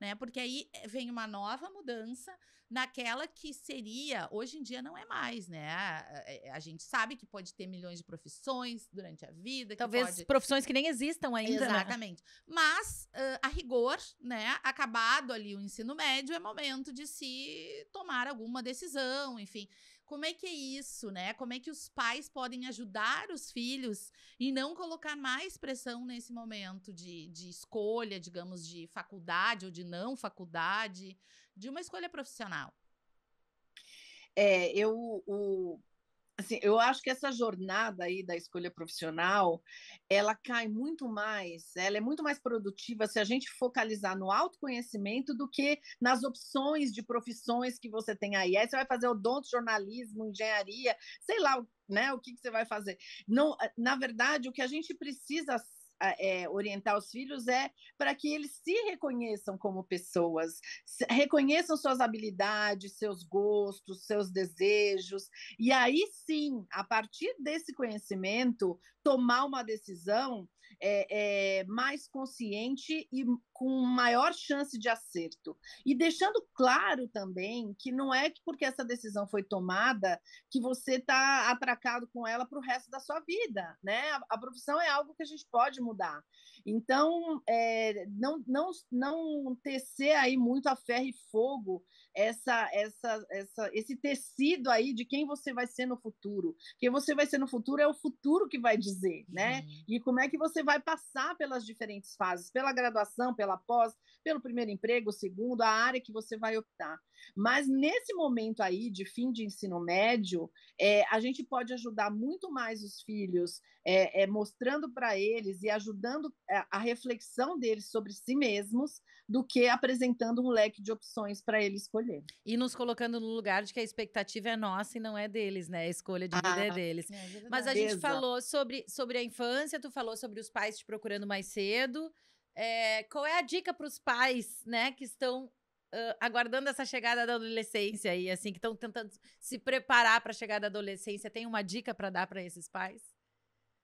né? Porque aí eh, vem uma nova mudança naquela que seria, hoje em dia não é mais, né? A, a, eh, a gente sabe que pode ter milhões de profissões durante a vida. Talvez pode... profissões que nem existam ainda. Né? Exatamente. Né? Mas, uh, a rigor, né? Acabado ali o ensino médio, é momento de se tomar alguma decisão, enfim. Como é que é isso, né? Como é que os pais podem ajudar os filhos e não colocar mais pressão nesse momento de, de escolha, digamos, de faculdade ou de não faculdade, de uma escolha profissional? É, eu, o, assim, eu acho que essa jornada aí da escolha profissional, ela cai muito mais, ela é muito mais produtiva se a gente focalizar no autoconhecimento do que nas opções de profissões que você tem aí. Aí você vai fazer odonto, jornalismo, engenharia, sei lá, né, o que, que você vai fazer. Não, na verdade, o que a gente precisa é, orientar os filhos é para que eles se reconheçam como pessoas, reconheçam suas habilidades, seus gostos, seus desejos, e aí sim, a partir desse conhecimento, tomar uma decisão é, é, mais consciente e com maior chance de acerto. E deixando claro também que não é que porque essa decisão foi tomada que você está atracado com ela para o resto da sua vida, né? A, a, profissão é algo que a gente pode mudar. Então, é, não, não, não tecer aí muito a ferro e fogo essa, essa, essa, esse tecido aí de quem você vai ser no futuro. Quem você vai ser no futuro é o futuro que vai dizer, né? Uhum. E como é que você vai passar pelas diferentes fases, pela graduação, pela pós, pelo primeiro emprego, segundo, a área que você vai optar. Mas nesse momento aí de fim de ensino médio, é, a gente pode ajudar muito mais os filhos é, é mostrando para eles e ajudando é, a, reflexão deles sobre si mesmos, do que apresentando um leque de opções para ele escolher. E nos colocando no lugar de que a expectativa é nossa e não é deles, né? A escolha de vida é ah, é deles. É Mas a gente falou sobre, sobre a infância, tu falou sobre os pais te procurando mais cedo. É, qual é a dica para os pais, né, que estão Uh, aguardando essa chegada da adolescência e assim que estão tentando se preparar para a chegada da adolescência, tem uma dica para dar para esses pais?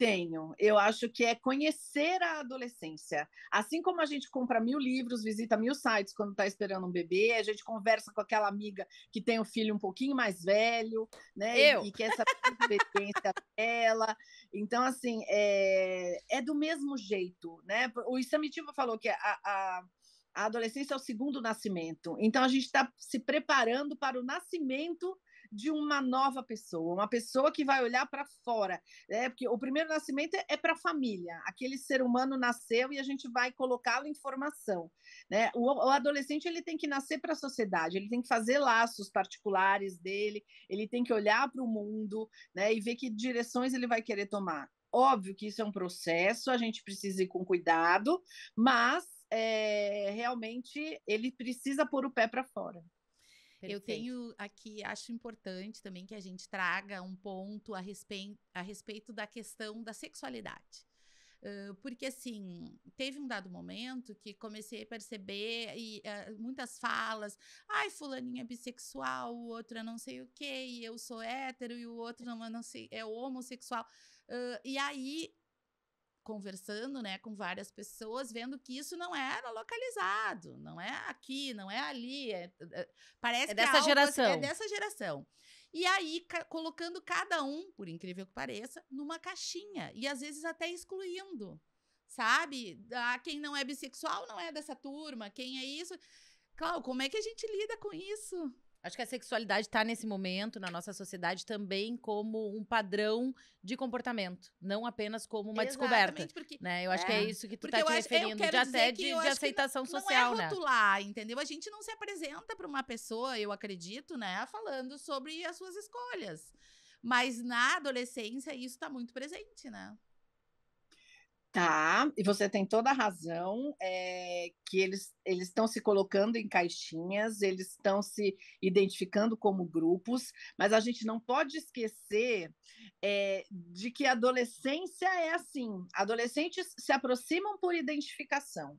tenho. Eu acho que é conhecer a adolescência. Assim como a gente compra mil livros, visita mil sites quando está esperando um bebê, a gente conversa com aquela amiga que tem o um filho um pouquinho mais velho, né? Eu. E, e quer saber a dela. Então, assim, é, é do mesmo jeito, né? O Isamitiva falou que a, a a adolescência é o segundo nascimento. Então, a gente está se preparando para o nascimento de uma nova pessoa, uma pessoa que vai olhar para fora. Né? Porque o primeiro nascimento é, para a família, aquele ser humano nasceu e a gente vai colocá-lo em formação. Né? O, o adolescente ele tem que nascer para a sociedade, ele tem que fazer laços particulares dele, ele tem que olhar para o mundo né? e ver que direções ele vai querer tomar. Óbvio que isso é um processo, a gente precisa ir com cuidado, mas é, realmente ele precisa pôr o pé para fora. Perfeito. Eu tenho aqui, acho importante também que a gente traga um ponto a respeito, a respeito da questão da sexualidade. porque assim, teve um dado momento que comecei a perceber e, uh, muitas falas, ai, fulaninha é bissexual, o outro é não sei o que, e eu sou hétero, e o outro não, é não sei, é homossexual. Uh, e aí conversando, né, com várias pessoas, vendo que isso não era localizado, não é aqui, não é ali, é, é, parece é, é dessa que assim, é geração. é dessa geração. E aí ca colocando cada um, por incrível que pareça, numa caixinha e às vezes até excluindo, sabe? Ah, quem não é bissexual não é dessa turma, quem é isso? Claro, como é que a gente lida com isso? Acho que a sexualidade está nesse momento na nossa sociedade também como um padrão de comportamento, não apenas como uma Exatamente, descoberta. Porque, né? Eu acho é, que é isso que tu está te acho, referindo, de até de, de aceitação não, é social. Não é rotular, né? entendeu? A gente não se apresenta para uma pessoa, eu acredito, né, falando sobre as suas escolhas. Mas na adolescência isso está muito presente, né? Tá, e você tem toda a razão é, que eles eles estão se colocando em caixinhas, eles estão se identificando como grupos, mas a gente não pode esquecer é, de que a adolescência é assim: adolescentes se aproximam por identificação.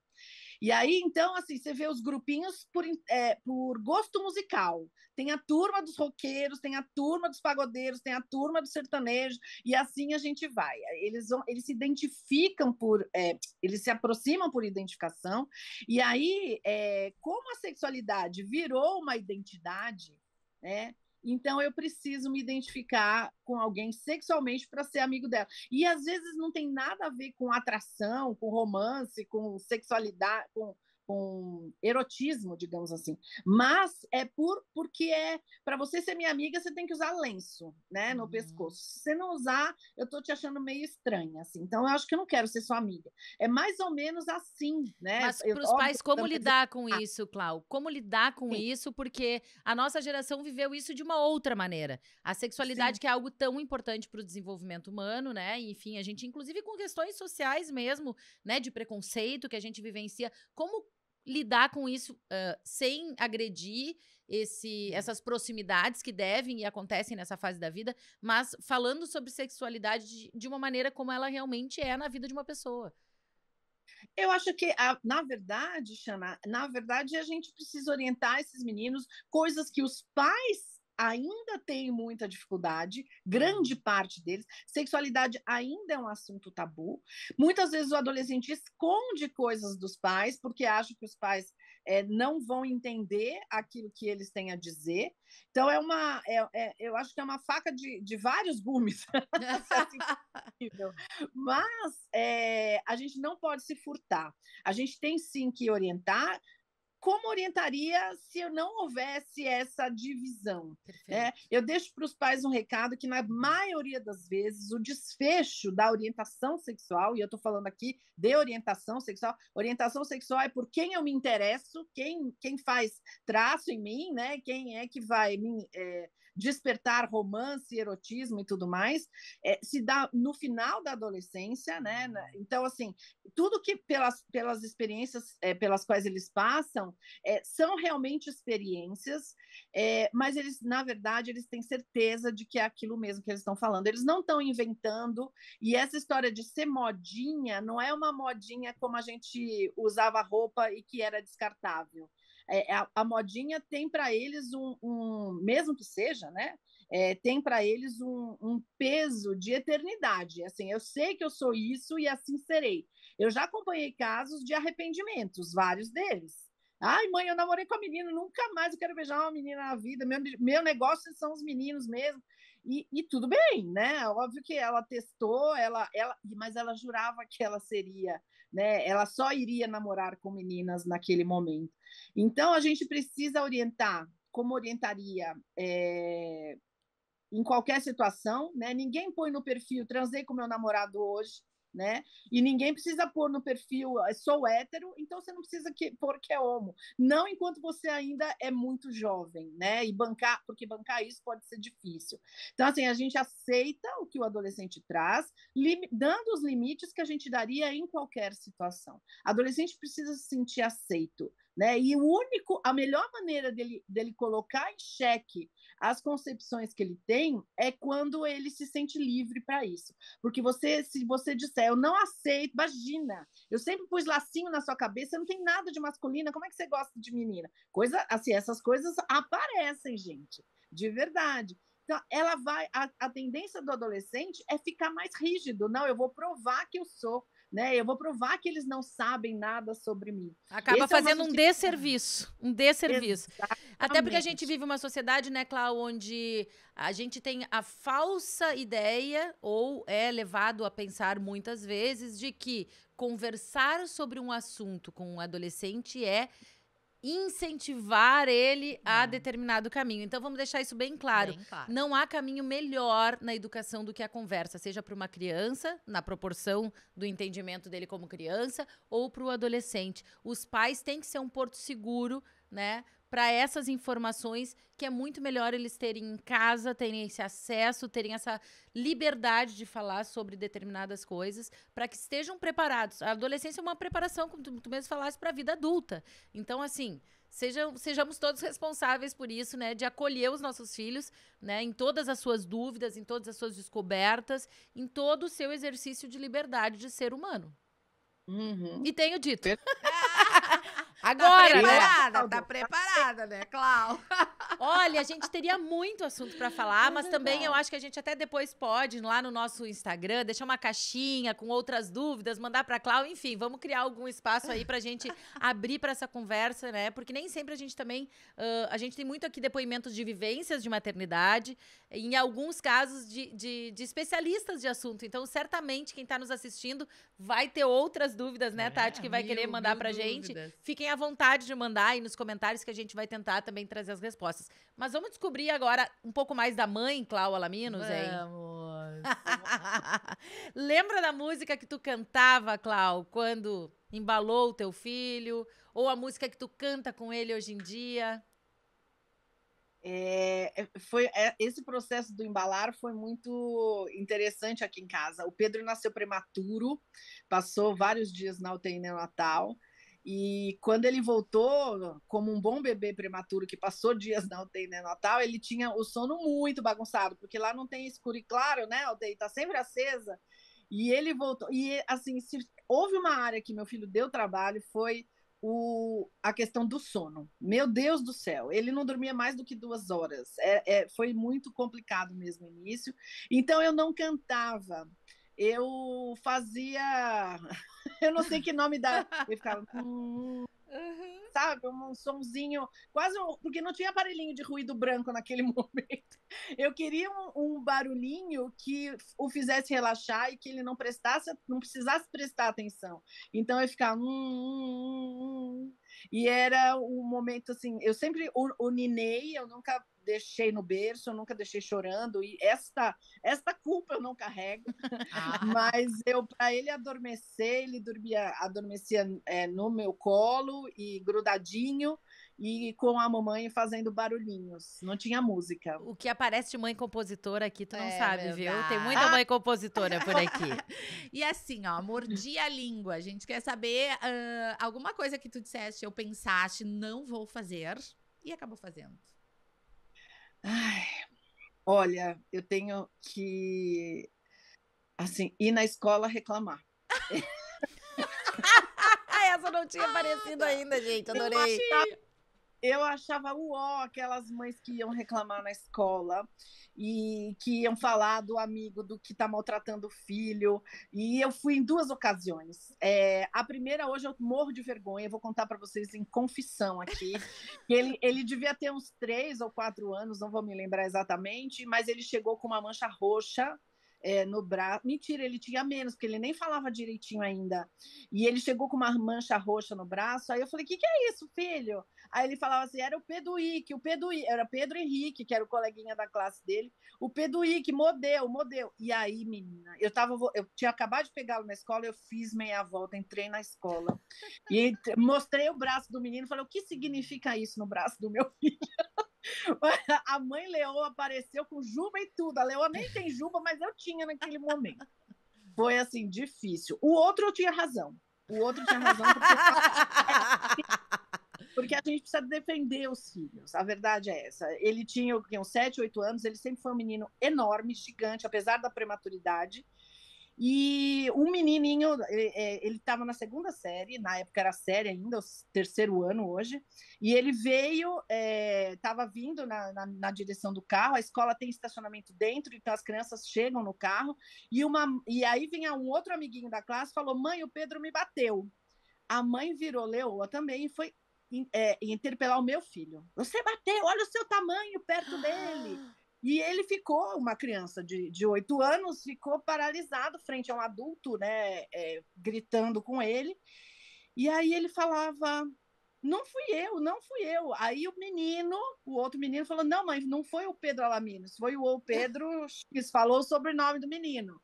E aí, então, assim, você vê os grupinhos por, é, por gosto musical. Tem a turma dos roqueiros, tem a turma dos pagodeiros, tem a turma do sertanejo, e assim a gente vai. Eles, vão, eles se identificam por. É, eles se aproximam por identificação, e aí, é, como a sexualidade virou uma identidade, né? Então eu preciso me identificar com alguém sexualmente para ser amigo dela. E às vezes não tem nada a ver com atração, com romance, com sexualidade, com com erotismo, digamos assim. Mas é por porque é para você ser minha amiga, você tem que usar lenço, né, no uhum. pescoço. Se você não usar, eu tô te achando meio estranha assim. Então eu acho que eu não quero ser sua amiga. É mais ou menos assim, né? Mas para os pais como lidar com ah. isso, Clau? Como lidar com Sim. isso porque a nossa geração viveu isso de uma outra maneira. A sexualidade Sim. que é algo tão importante para o desenvolvimento humano, né? Enfim, a gente inclusive com questões sociais mesmo, né, de preconceito que a gente vivencia, como lidar com isso uh, sem agredir esse, uhum. essas proximidades que devem e acontecem nessa fase da vida, mas falando sobre sexualidade de, de uma maneira como ela realmente é na vida de uma pessoa. Eu acho que, na verdade, Xana, na verdade a gente precisa orientar esses meninos coisas que os pais ainda tem muita dificuldade, grande parte deles. Sexualidade ainda é um assunto tabu. Muitas vezes o adolescente esconde coisas dos pais, porque acha que os pais é, não vão entender aquilo que eles têm a dizer. Então, é uma. É, é, eu acho que é uma faca de, de vários gumes. Mas eh, a gente não pode se furtar. A gente tem sim que orientar como orientaria se eu não houvesse essa divisão? Né? Eu deixo para os pais um recado que, na maioria das vezes, o desfecho da orientação sexual, e eu estou falando aqui de orientação sexual, orientação sexual é por quem eu me interesso, quem, quem faz traço em mim, né? quem é que vai me, é, despertar romance, erotismo e tudo mais, é, se dá no final da adolescência, né? Uhum. Então, assim, tudo que pelas, pelas experiências é, pelas quais eles passam é, são realmente experiências, é, mas eles, na verdade, eles têm certeza de que é aquilo mesmo que eles estão falando. Eles não estão inventando, e essa história de ser modinha não é uma modinha como a gente usava roupa e que era descartável. É, é, a, a, modinha tem para eles um, um, mesmo que seja, né? É, tem para eles um, um, peso de eternidade. Assim, eu sei que eu sou isso e assim serei. Eu já acompanhei casos de arrependimentos, vários deles. Ai, mãe, eu namorei com a menina, nunca mais eu quero beijar uma menina na vida. Meu, meu negócio são os meninos mesmo. E, e, tudo bem, né? Óbvio que ela testou, ela, ela, mas ela jurava que ela seria né? Ela só iria namorar com meninas naquele momento. Então a gente precisa orientar, como orientaria é, em qualquer situação, né? Ninguém põe no perfil transei com meu namorado hoje né? E ninguém precisa pôr no perfil ah, sou hétero, então você não precisa que, pôr que é homo. Não enquanto você ainda é muito jovem, né? E bancar, porque bancar isso pode ser difícil. Então, assim, a gente aceita o que o adolescente traz, dando os limites que a gente daria em qualquer situação. Adolescente precisa se sentir aceito, né? E o único, a melhor maneira dele, dele colocar em xeque as concepções que ele tem é quando ele se sente livre para isso. Porque você, se você disser, eu não aceito, imagina, eu sempre pus lacinho na sua cabeça, não tem nada de masculina, como é que você gosta de menina? Coisa, assim, essas coisas aparecem, gente, de verdade. Então, ela vai. A, a, tendência do adolescente é ficar mais rígido. Não, eu vou provar que eu sou né? Eu vou provar que eles não sabem nada sobre mim. Acaba Esse é fazendo é um tipo desserviço, um desserviço. Exatamente. Até porque a gente vive uma sociedade, né, Clau, onde a gente tem a falsa ideia ou é levado a pensar muitas vezes de que conversar sobre um assunto com um adolescente é incentivar ele a uhum. determinado caminho. Então vamos deixar isso bem claro. bem claro. Não há caminho melhor na educação do que a conversa, seja para uma criança, na proporção do entendimento dele como criança, ou para o adolescente. Os pais têm que ser um porto seguro, né, para essas informações que é muito melhor eles terem em casa, terem esse acesso, terem essa liberdade de falar sobre determinadas coisas, para que estejam preparados. A adolescência é uma preparação, como tu, tu mesmo falaste, para a vida adulta. Então, assim, sejam, sejamos todos responsáveis por isso, né? De acolher os nossos filhos, né? Em todas as suas dúvidas, em todas as suas descobertas, em todo o seu exercício de liberdade de ser humano. Uhum. E tenho dito. Per... Agora, tá né? preparada, tá, tá preparada, né, Clau? Olha, a gente teria muito assunto para falar, mas também então. eu acho que a gente até depois pode lá no nosso Instagram deixar uma caixinha com outras dúvidas, mandar para Clau, enfim, vamos criar algum espaço aí pra gente abrir para essa conversa, né? Porque nem sempre a gente também, uh, a gente tem muito aqui depoimentos de vivências de maternidade, em alguns casos de, de, de especialistas de assunto. Então, certamente quem está nos assistindo vai ter outras dúvidas, né, Tati, que vai ah, querer mandar pra gente. Fiquem a vontade de mandar aí nos comentários que a gente vai tentar também trazer as respostas. Mas vamos descobrir agora um pouco mais da mãe, Clau Alaminos, hein? Vamos. Lembra da música que tu cantava, Clau, quando embalou o teu filho? Ou a música que tu canta com ele hoje em dia? É, foi é, esse processo do embalar foi muito interessante aqui em casa. O Pedro nasceu prematuro, passou vários dias na UTI neonatal. Natal e quando ele voltou, como um bom bebê prematuro que passou dias na UTI neonatal, né, ele tinha o sono muito bagunçado, porque lá não tem escuro e claro, né? A UTI tá sempre acesa. E ele voltou. E assim, se houve uma área que meu filho deu trabalho, foi o, a questão do sono. Meu Deus do céu, ele não dormia mais do que duas horas. É, é, foi muito complicado mesmo no início. Então eu não cantava eu fazia. eu não sei que nome dá. Eu ficava. Hum... Uhum. Sabe, um somzinho, quase um, porque não tinha aparelhinho de ruído branco naquele momento. Eu queria um, um, barulhinho que o fizesse relaxar e que ele não prestasse, não precisasse prestar atenção. Então eu ficava. Hum, hum, hum. hum. E era um momento assim, eu sempre uninei, eu nunca deixei no berço, eu nunca deixei chorando e esta esta culpa eu não carrego. Ah. Mas eu para ele adormecer, ele dormia adormecia é, no meu colo e grudadinho e com a mamãe fazendo barulhinhos. Não tinha música. O que aparece de mãe compositora aqui, tu não é, sabe, viu? Tem muita mãe compositora por aqui. e assim, ó, mordia a é língua. A gente quer saber uh, alguma coisa que tu disseste, eu pensaste, não vou fazer, e acabou fazendo. Ai, olha, eu tenho que assim, ir na escola reclamar. Essa não tinha ah, aparecido tá. ainda, gente. Adorei. Eu achava uó aquelas mães que iam reclamar na escola e que iam falar do amigo do que está maltratando o filho. E eu fui em duas ocasiões. É, a primeira, hoje eu morro de vergonha, vou contar para vocês em confissão aqui. ele, ele devia ter uns três ou quatro anos, não vou me lembrar exatamente, mas ele chegou com uma mancha roxa é, no braço. Mentira, ele tinha menos, porque ele nem falava direitinho ainda. E ele chegou com uma mancha roxa no braço. Aí eu falei: o que, que é isso, filho? Aí ele falava assim: era o Pedro Ique, o Peduí, era Pedro Henrique, que era o coleguinha da classe dele. O Pedro Ique modelo, modelo. E aí, menina, eu, tava, eu tinha acabado de pegá-lo na escola, eu fiz meia volta, entrei na escola. e mostrei o braço do menino, falei: o que significa isso no braço do meu filho? A mãe leoa apareceu com juba e tudo. A leoa nem tem juba, mas eu tinha naquele momento. Foi assim, difícil. O outro eu tinha razão. O outro tinha razão porque, porque a gente precisa defender os filhos. A verdade é essa. Ele tinha uns 7, 8 anos, ele sempre foi um menino enorme, gigante, apesar da prematuridade. E um menininho, ele é, estava na segunda série, na época era série ainda, o terceiro ano hoje, e ele veio, estava é, vindo na, na, na, direção do carro, a escola tem estacionamento dentro, então as crianças chegam no carro, e, uma, e aí vinha um outro amiguinho da classe falou: Mãe, o Pedro me bateu. A mãe virou leoa também e foi é, interpelar o meu filho. Você bateu, olha o seu tamanho perto dele. Ah! E ele ficou, uma criança de, oito anos, ficou paralisado frente a um adulto, né, é, gritando com ele. E aí ele falava: Não fui eu, não fui eu. Aí o menino, o outro menino, falou: Não, mas não foi o Pedro Alaminos, foi o Pedro X, falou o sobrenome do menino.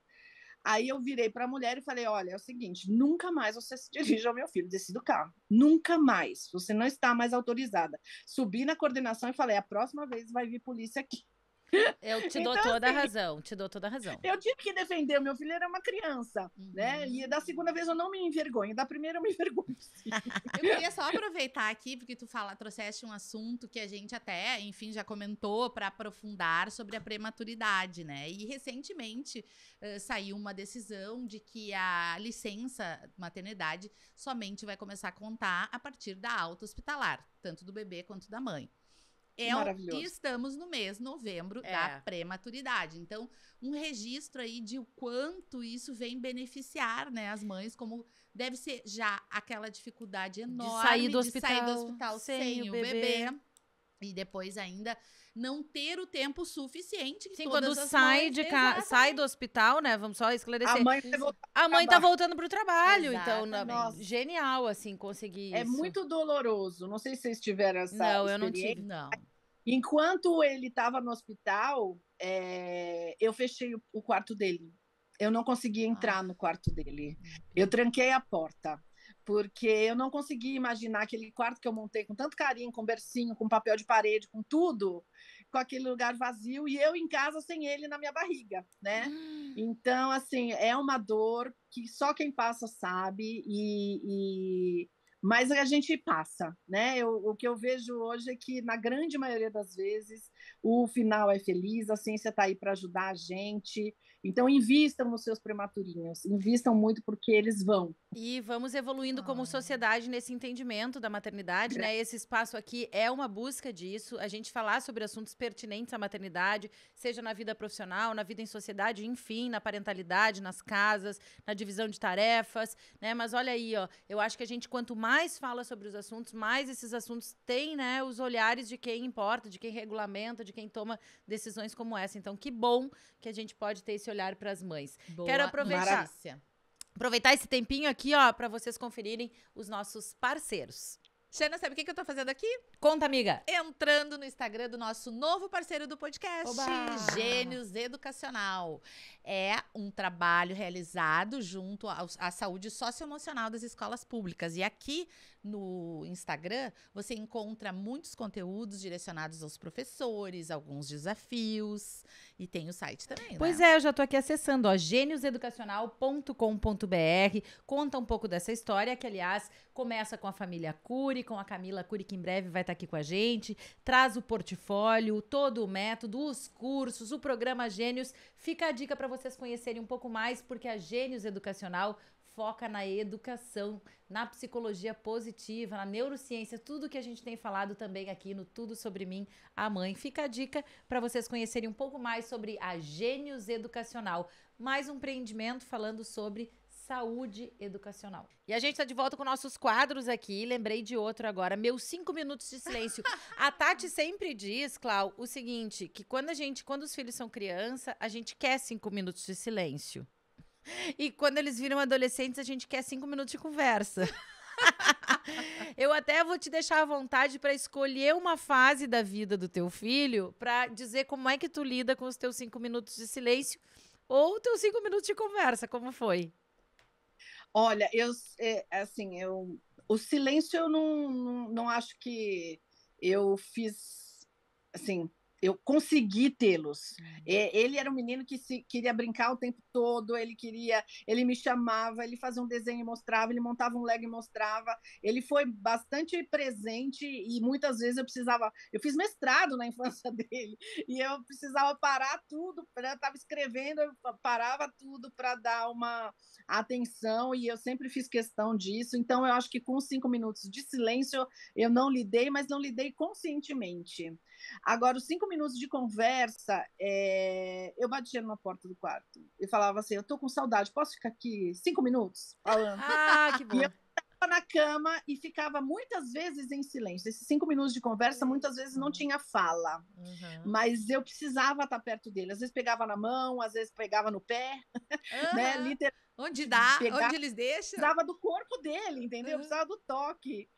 Aí eu virei para a mulher e falei: Olha, é o seguinte, nunca mais você se dirige ao meu filho, desci do carro. Nunca mais. Você não está mais autorizada. Subi na coordenação e falei: A próxima vez vai vir polícia aqui. Eu te dou então, toda assim, a razão, te dou toda a razão. Eu tive que defender, meu filho era uma criança, né? uhum. né? E da segunda vez eu não me envergonho, da primeira eu me envergonho. eu queria só aproveitar aqui, porque tu fala, trouxeste um assunto que a gente até, enfim, já comentou para aprofundar sobre a prematuridade, né? E recentemente uh, saiu uma decisão de que a licença maternidade somente vai começar a contar a partir da alta hospitalar, tanto do bebê quanto da mãe é o, estamos no mês novembro é. da prematuridade. Então, um registro aí de o quanto isso vem beneficiar, né, as mães, como deve ser já aquela dificuldade enorme de sair do de hospital, sair do hospital sem, sem o bebê. bebê. E depois ainda não ter o tempo suficiente. Sim, quando sai, de ca... sai do hospital, né? Vamos só esclarecer. A mãe, a mãe tá voltando para o trabalho. Então, né, Exatamente. Então, Nossa. genial, assim, conseguir é isso. É muito doloroso. Não sei se vocês tiveram essa Não, eu não tive, não. Enquanto ele estava no hospital, é, eu fechei o, o quarto dele. Eu não conseguia ah. entrar ah. no quarto dele. Eu tranquei a porta porque eu não conseguia imaginar aquele quarto que eu montei com tanto carinho, com bercinho, com papel de parede, com tudo, com aquele lugar vazio e eu em casa sem ele na minha barriga, né? Hum. Então, assim, é uma dor que só quem passa sabe e, e mas a gente passa, né? Eu, o que eu vejo hoje é que, na grande maioria das vezes, o final é feliz, a ciência está aí para ajudar a gente, então, invistam nos seus prematurinhos, invistam muito porque eles vão. E vamos evoluindo ah. como sociedade nesse entendimento da maternidade, né? Esse espaço aqui é uma busca disso, a gente falar sobre assuntos pertinentes à maternidade, seja na vida profissional, na vida em sociedade, enfim, na parentalidade, nas casas, na divisão de tarefas, né? Mas olha aí, ó, eu acho que a gente quanto mais fala sobre os assuntos, mais esses assuntos têm, né, os olhares de quem importa, de quem regulamenta, de quem toma decisões como essa. Então, que bom que a gente pode ter esse olhar para as mães. Boa Quero aproveitar. Aproveitar esse tempinho aqui, ó, para vocês conferirem os nossos parceiros. Xena, sabe o que, que eu tô fazendo aqui? Conta, amiga. Entrando no Instagram do nosso novo parceiro do podcast, Oba. Gênios Educacional. É um trabalho realizado junto à saúde socioemocional das escolas públicas. E aqui no Instagram, você encontra muitos conteúdos direcionados aos professores, alguns desafios e tem o site também. Pois né? é, eu já estou aqui acessando, ó, gênioseducacional.com.br. Conta um pouco dessa história, que aliás começa com a família Cury, com a Camila Cury, que em breve vai estar tá aqui com a gente. Traz o portfólio, todo o método, os cursos, o programa Gênios. Fica a dica para vocês conhecerem um pouco mais, porque a Gênios Educacional foca na educação, na psicologia positiva, na neurociência, tudo que a gente tem falado também aqui no Tudo Sobre Mim, a Mãe. Fica a dica para vocês conhecerem um pouco mais sobre a Gênios Educacional, mais um empreendimento falando sobre saúde educacional. E a gente está de volta com nossos quadros aqui. Lembrei de outro agora, meus cinco minutos de silêncio. a Tati sempre diz, Clau, o seguinte: que quando a gente, quando os filhos são criança, a gente quer cinco minutos de silêncio. E quando eles viram adolescentes, a gente quer cinco minutos de conversa. Eu até vou te deixar à vontade para escolher uma fase da vida do teu filho para dizer como é que tu lida com os teus cinco minutos de silêncio ou teus cinco minutos de conversa, como foi? Olha, eu é, assim, eu o silêncio eu não, não, não acho que eu fiz assim eu consegui tê-los. Uhum. É, ele era um menino que se, queria brincar o tempo todo, ele queria, ele me chamava, ele fazia um desenho e mostrava, ele montava um Lego e mostrava. Ele foi bastante presente e muitas vezes eu precisava, eu fiz mestrado na infância dele e eu precisava parar tudo, né, eu estava escrevendo, eu parava tudo para dar uma atenção e eu sempre fiz questão disso. Então eu acho que com cinco minutos de silêncio eu não lidei, mas não lidei conscientemente. Agora os cinco minutos de conversa, é, eu batia numa porta do quarto e falava assim: Eu tô com saudade, posso ficar aqui cinco minutos falando? Ah, que bom. E eu estava na cama e ficava muitas vezes em silêncio. Esses cinco minutos de conversa, muitas vezes não uhum. tinha fala, uhum. mas eu precisava estar perto dele. Às vezes pegava na mão, às vezes pegava no pé, uhum. né? Literalmente. Onde dá, pegava, onde eles deixam. Precisava do corpo dele, entendeu? Uhum. Precisava do toque.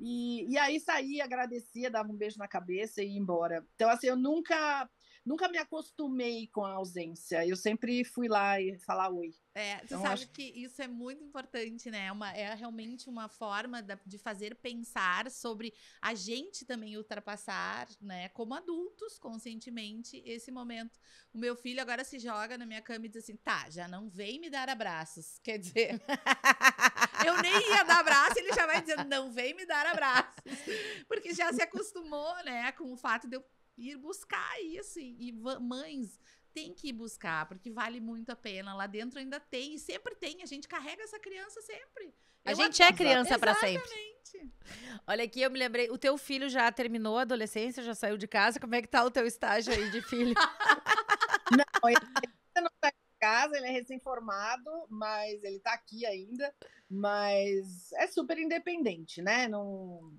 E, e aí saía, agradecia, dava um beijo na cabeça e ia embora. Então, assim, eu nunca nunca me acostumei com a ausência. Eu sempre fui lá e falar oi. É, você então, sabe acho... que isso é muito importante, né? É uma, é realmente uma forma da, de fazer pensar sobre a gente também ultrapassar, né? Como adultos, conscientemente, esse momento. O meu filho agora se joga na minha cama e diz assim: tá, já não vem me dar abraços. Quer dizer. Eu nem ia dar abraço, ele já vai dizendo, não vem me dar abraço. Porque já se acostumou, né, com o fato de eu ir buscar isso. E, mães tem que ir buscar, porque vale muito a pena. Lá dentro ainda tem, e sempre tem. A gente carrega essa criança sempre. A eu gente é criança para sempre. Olha aqui, eu me lembrei. O teu filho já terminou a adolescência, já saiu de casa. Como é que tá o teu estágio aí de filho? não, ele não saiu casa, ele é recém-formado, mas ele está aqui ainda, mas é super independente, né? Não,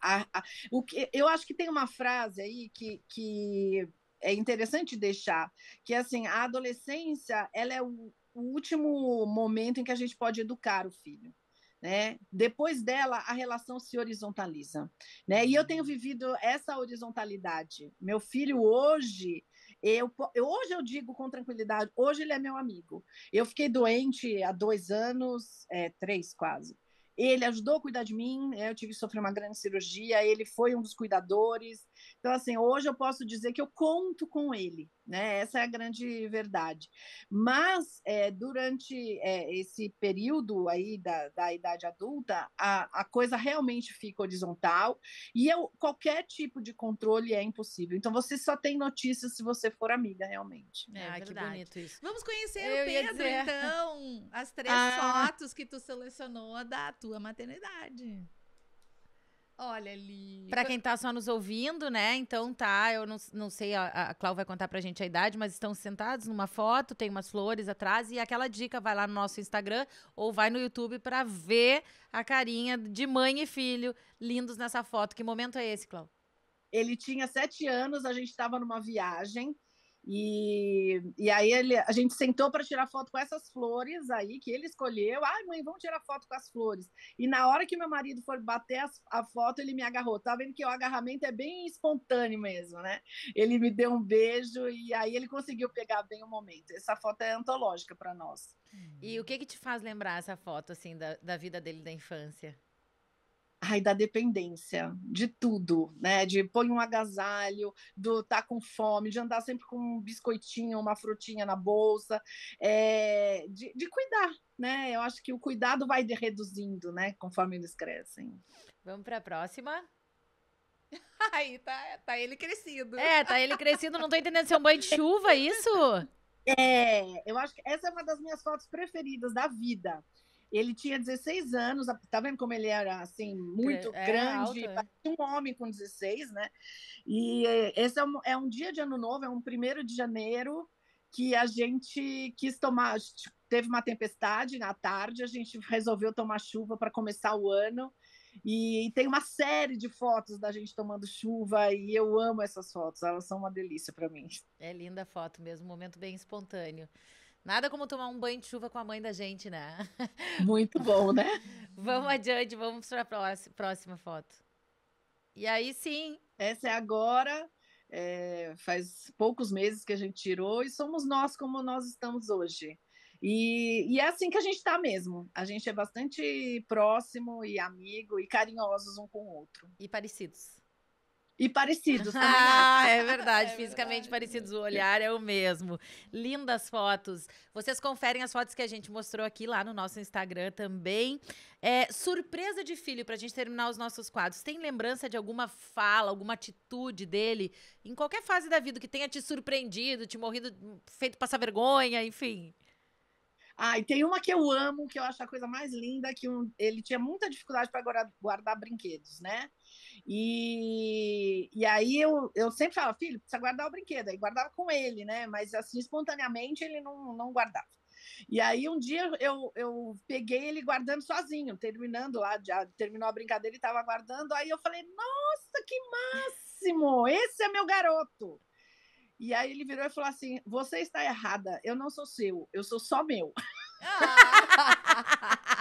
a, a, o que, eu acho que tem uma frase aí que, que é interessante deixar, que é assim, a adolescência, ela é o, o último momento em que a gente pode educar o filho. Né? Depois dela, a relação se horizontaliza, né? E eu tenho uhum. vivido essa horizontalidade. Meu filho hoje, eu, eu, hoje eu digo com tranquilidade, hoje ele é meu amigo. Eu fiquei doente há dois anos, é, três quase. Ele ajudou a cuidar de mim, né, eu tive que sofrer uma grande cirurgia, ele foi um dos cuidadores. Então, assim, hoje eu posso dizer que eu conto com ele. Né? Essa é a grande verdade. Mas é, durante é, esse período aí da, da idade adulta, a, a coisa realmente fica horizontal e eu, é qualquer tipo de controle é impossível. Então você só tem notícias se você for amiga, realmente. É, ah, que bonito isso. Vamos conhecer eu o Pedro, então, as três ah. fotos que tu selecionou da tua maternidade. Olha, ali. Pra quem tá só nos ouvindo, né? Então tá, eu não, não sei, a, a Clau vai contar pra gente a idade, mas estão sentados numa foto, tem umas flores atrás, e aquela dica vai lá no nosso Instagram ou vai no YouTube pra ver a carinha de mãe e filho lindos nessa foto. Que momento é esse, Clau? Ele tinha sete anos, a gente estava numa viagem e, e aí ele, a gente sentou para tirar foto com essas flores aí que ele escolheu. Ai, mãe, vamos tirar foto com as flores. E na hora que meu marido for bater a foto, ele me agarrou. Tá vendo que o agarramento é bem espontâneo mesmo, né? Ele me deu um beijo e aí ele conseguiu pegar bem o momento. Essa foto é antológica para nós. E o que que te faz lembrar essa foto assim da, da vida dele da infância? ai, da dependência, de tudo, né? De pôr um agasalho, do tá com fome, de andar sempre com um biscoitinho, uma frutinha na bolsa, é, de, de cuidar, né? Eu acho que o cuidado vai reduzindo, né? Conforme eles crescem. Vamos para a próxima. Aí tá, tá ele crescido. É, tá ele crescido, não tô entendendo se é um banho de chuva, é isso? É, eu acho que essa é uma das minhas fotos preferidas da vida. Ele tinha 16 anos, tá vendo como ele era assim, muito é, grande, alto, é. um homem com 16, né? E eh, esse é um, é um dia de ano novo, é um primeiro de janeiro que a gente quis tomar. Teve uma tempestade na tarde, a gente resolveu tomar chuva para começar o ano. E, e, tem uma série de fotos da gente tomando chuva e eu amo essas fotos, elas são uma delícia para mim. É linda a foto mesmo, um momento bem espontâneo. Nada como tomar um banho de chuva com a mãe da gente, né? Muito bom, né? vamos adiante, vamos para a próxima foto. E aí sim. Essa é agora, é, faz poucos meses que a gente tirou e somos nós como nós estamos hoje. E, e é assim que a gente está mesmo. A gente é bastante próximo e amigo e carinhosos um com o outro. E parecidos. E parecidos também. Né? ah, é verdade. É Fisicamente verdade. parecidos. O olhar é o mesmo. Lindas fotos. Vocês conferem as fotos que a gente mostrou aqui lá no nosso Instagram também. É, surpresa de filho, para a gente terminar os nossos quadros. Tem lembrança de alguma fala, alguma atitude dele em qualquer fase da vida que tenha te surpreendido, te morrido, feito passar vergonha, enfim? Ah, e tem uma que eu amo, que eu acho a coisa mais linda, que um, ele tinha muita dificuldade para guardar, guardar, brinquedos, né? E, e aí eu, eu sempre falo, filho, precisa guardar o brinquedo. Aí guardava com ele, né? Mas assim, espontaneamente ele não, não guardava. E aí um dia eu, eu peguei ele guardando sozinho, terminando lá, já terminou a brincadeira e estava guardando. Aí eu falei, nossa, que máximo! Esse é meu garoto! E aí ele virou e falou assim: Você está errada, eu não sou seu, eu sou só meu. Ah.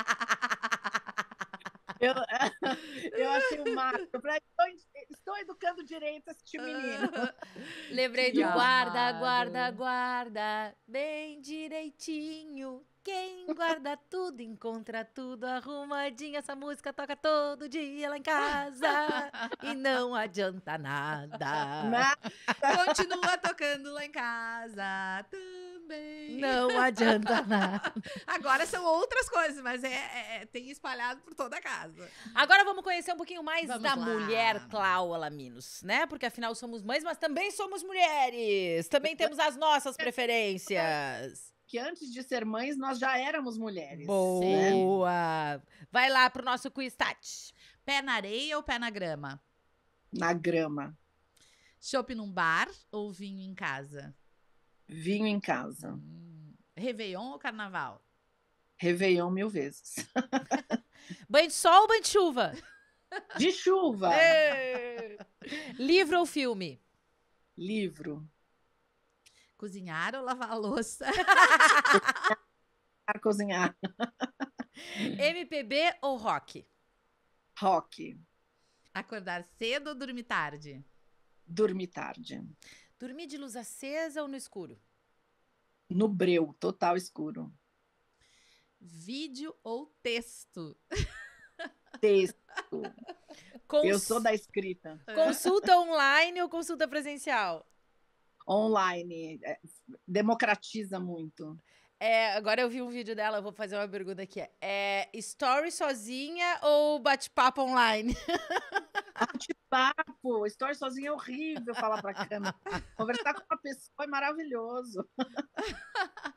Eu, eu achei o Marco, Estou, educando direito este menino. Lembrei do guarda, guarda, guarda, bem direitinho. Quem guarda tudo, encontra tudo arrumadinho. Essa música toca todo dia lá em casa e não adianta nada. Continua tocando lá em casa bem. Não adianta nada. Agora são outras coisas, mas é, é, é, tem espalhado por toda a casa. Agora vamos conhecer um pouquinho mais vamos da lá. mulher Cláula Minos, né? Porque afinal somos mães, mas também somos mulheres. Também temos as nossas preferências. Que antes de ser mães, nós já éramos mulheres. Né? Boa! Vai lá pro nosso quiz, Tati. Pé na areia ou pé na grama? Na grama. Chopp num bar ou vinho em casa? Vinho em casa. Hum. Réveillon ou carnaval? Réveillon mil vezes. banho de sol ou banho de chuva? De chuva. É. Livro ou filme? Livro. Cozinhar ou lavar a louça? a cozinhar. MPB ou rock? Rock. Acordar cedo ou dormir tarde? Dormir tarde. Dormir de luz acesa ou no escuro? No breu, total escuro. Vídeo ou texto? Texto. Cons... Eu sou da escrita. Consulta online ou consulta presencial? Online. É, democratiza muito. É, agora eu vi um vídeo dela, vou fazer uma pergunta aqui. É story sozinha ou bate-papo online? Bate-papo. Story sozinha é horrível falar pra câmera. Conversar com uma pessoa é maravilhoso.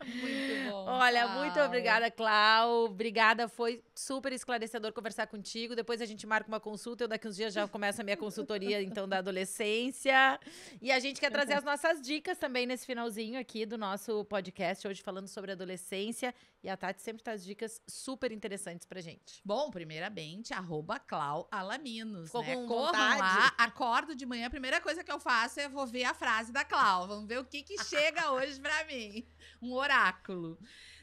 Muito bom. Olha, Clau. muito obrigada, Clau. Obrigada, foi super esclarecedor conversar contigo. Depois a gente marca uma consulta. Eu daqui uns dias já começo a minha consultoria, então, da adolescência. E a gente quer tá trazer as nossas dicas também nesse finalzinho aqui do nosso podcast, hoje falando sobre adolescência. E a Tati sempre traz dicas super interessantes pra gente. Bom, primeiramente, arroba Clau Alaminos. Ficou né? com vontade. lá, acordo de manhã, a primeira coisa que eu faço é vou ver a frase da Clau. Vamos ver o que, que chega hoje pra mim. Um oráculo.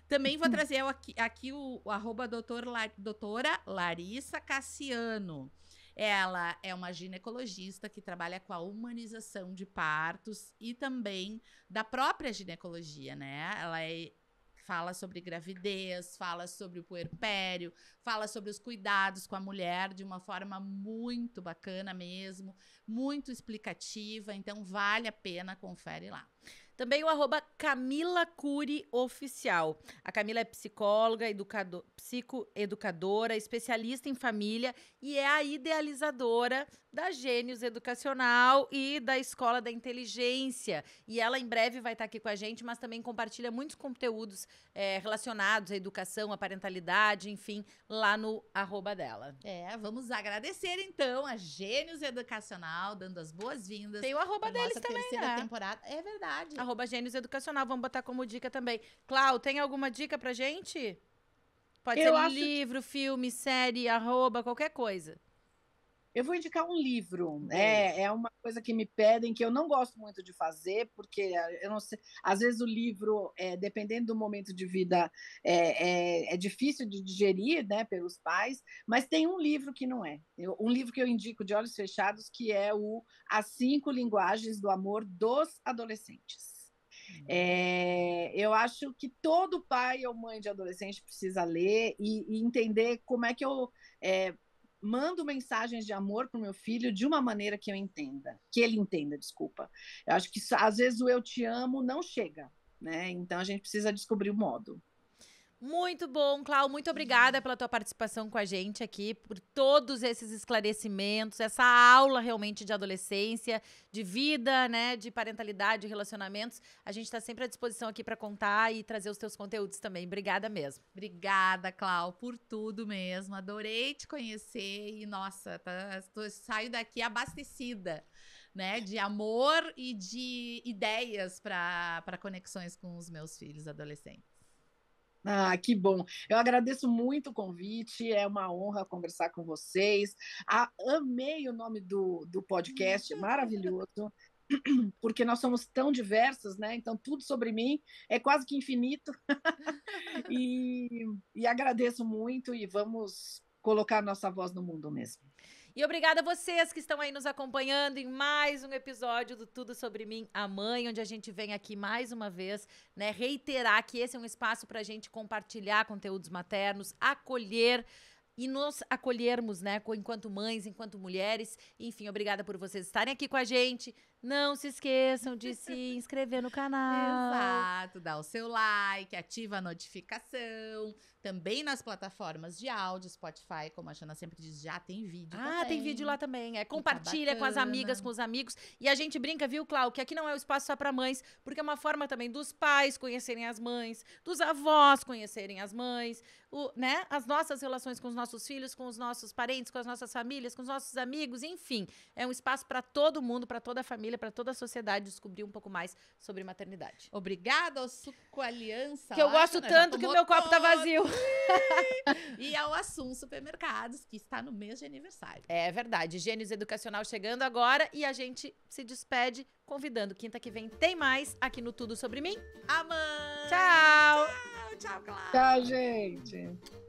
Também vou trazer aqui, aqui o, o arroba doutor, la, doutora Larissa Cassiano. Ela é uma ginecologista que trabalha com a humanização de partos e também da própria ginecologia, né? Ela é Fala sobre gravidez, fala sobre o puerpério, fala sobre os cuidados com a mulher de uma forma muito bacana mesmo, muito explicativa. Então, vale a pena, confere lá. Também o arroba Camila Cury Oficial. A Camila é psicóloga, educador, psicoeducadora, especialista em família e é a idealizadora da Gênios Educacional e da Escola da Inteligência. E ela em breve vai estar aqui com a gente, mas também compartilha muitos conteúdos é, relacionados à educação, à parentalidade, enfim, lá no arroba dela. É, vamos agradecer então a Gênios Educacional, dando as boas-vindas. Tem o arroba deles também, terceira né? temporada. É verdade. Arroba Gênios Educacional, vamos botar como dica também. Clau, tem alguma dica pra gente? Pode Eu ser um livro, filme, série, arroba, qualquer coisa. Eu vou indicar um livro. Né? é É, uma coisa que me pedem, que eu não gosto muito de fazer, porque eh, eu não sei. Às vezes o livro, é, dependendo do momento de vida, é, é, é, difícil de digerir né, pelos pais, mas tem um livro que não é. um livro que eu indico de olhos fechados, que é o As Cinco Linguagens do Amor dos Adolescentes. É, eu acho que todo pai ou mãe de adolescente precisa ler e, e entender como é que eu é, mando mensagens de amor para o meu filho de uma maneira que eu entenda, que ele entenda, desculpa. Eu acho que às vezes o eu te amo não chega, né? Então a gente precisa descobrir o modo. Muito bom, Clau. Muito obrigada pela tua participação com a gente aqui, por todos esses esclarecimentos, essa aula realmente de adolescência, de vida, né, de parentalidade, de relacionamentos. A gente está sempre à disposição aqui para contar e trazer os teus conteúdos também. Obrigada mesmo. Obrigada, Clau, por tudo mesmo. Adorei te conhecer e nossa, tá, tô, saio daqui abastecida né, de amor e de ideias para conexões com os meus filhos adolescentes. Ah, que bom. Eu agradeço muito o convite, é uma honra conversar com vocês. Ah, amei o nome do, do podcast, maravilhoso, porque nós somos tão diversos, né? Então, tudo sobre mim é quase que infinito. e, e agradeço muito e vamos colocar nossa voz no mundo mesmo. E obrigada a vocês que estão aí nos acompanhando em mais um episódio do Tudo Sobre Mim, a Mãe, onde a gente vem aqui mais uma vez, né, reiterar que esse é um espaço para a gente compartilhar conteúdos maternos, acolher e nos acolhermos, né, enquanto mães, enquanto mulheres. Enfim, obrigada por vocês estarem aqui com a gente. Não se esqueçam de se inscrever no canal. Exato, dá o seu like, ativa a notificação. Também nas plataformas de áudio, Spotify, como a Jana sempre diz, já tem vídeo. Ah, também. tem vídeo lá também. É, compartilha com as amigas, com os amigos. E a gente brinca, viu, Clau, que aqui não é o espaço só para mães, porque é uma forma também dos pais conhecerem as mães, dos avós conhecerem as mães, o, né? As nossas relações com os nossos filhos, com os nossos parentes, com as nossas famílias, com os nossos amigos, enfim. É um espaço para todo mundo, para toda a família família, para toda a sociedade descobrir um pouco mais sobre maternidade. Obrigada ao Suco Aliança. Que eu gosto né? tanto que o meu copo está tá vazio. e ao Assum Supermercados, que está no mês de aniversário. É verdade. Gênios Educacional chegando agora e a gente se despede convidando. Quinta que vem tem mais aqui no Tudo Sobre Mim. Amã! Tchau! Tchau, tchau, Cláudia! Tchau, gente!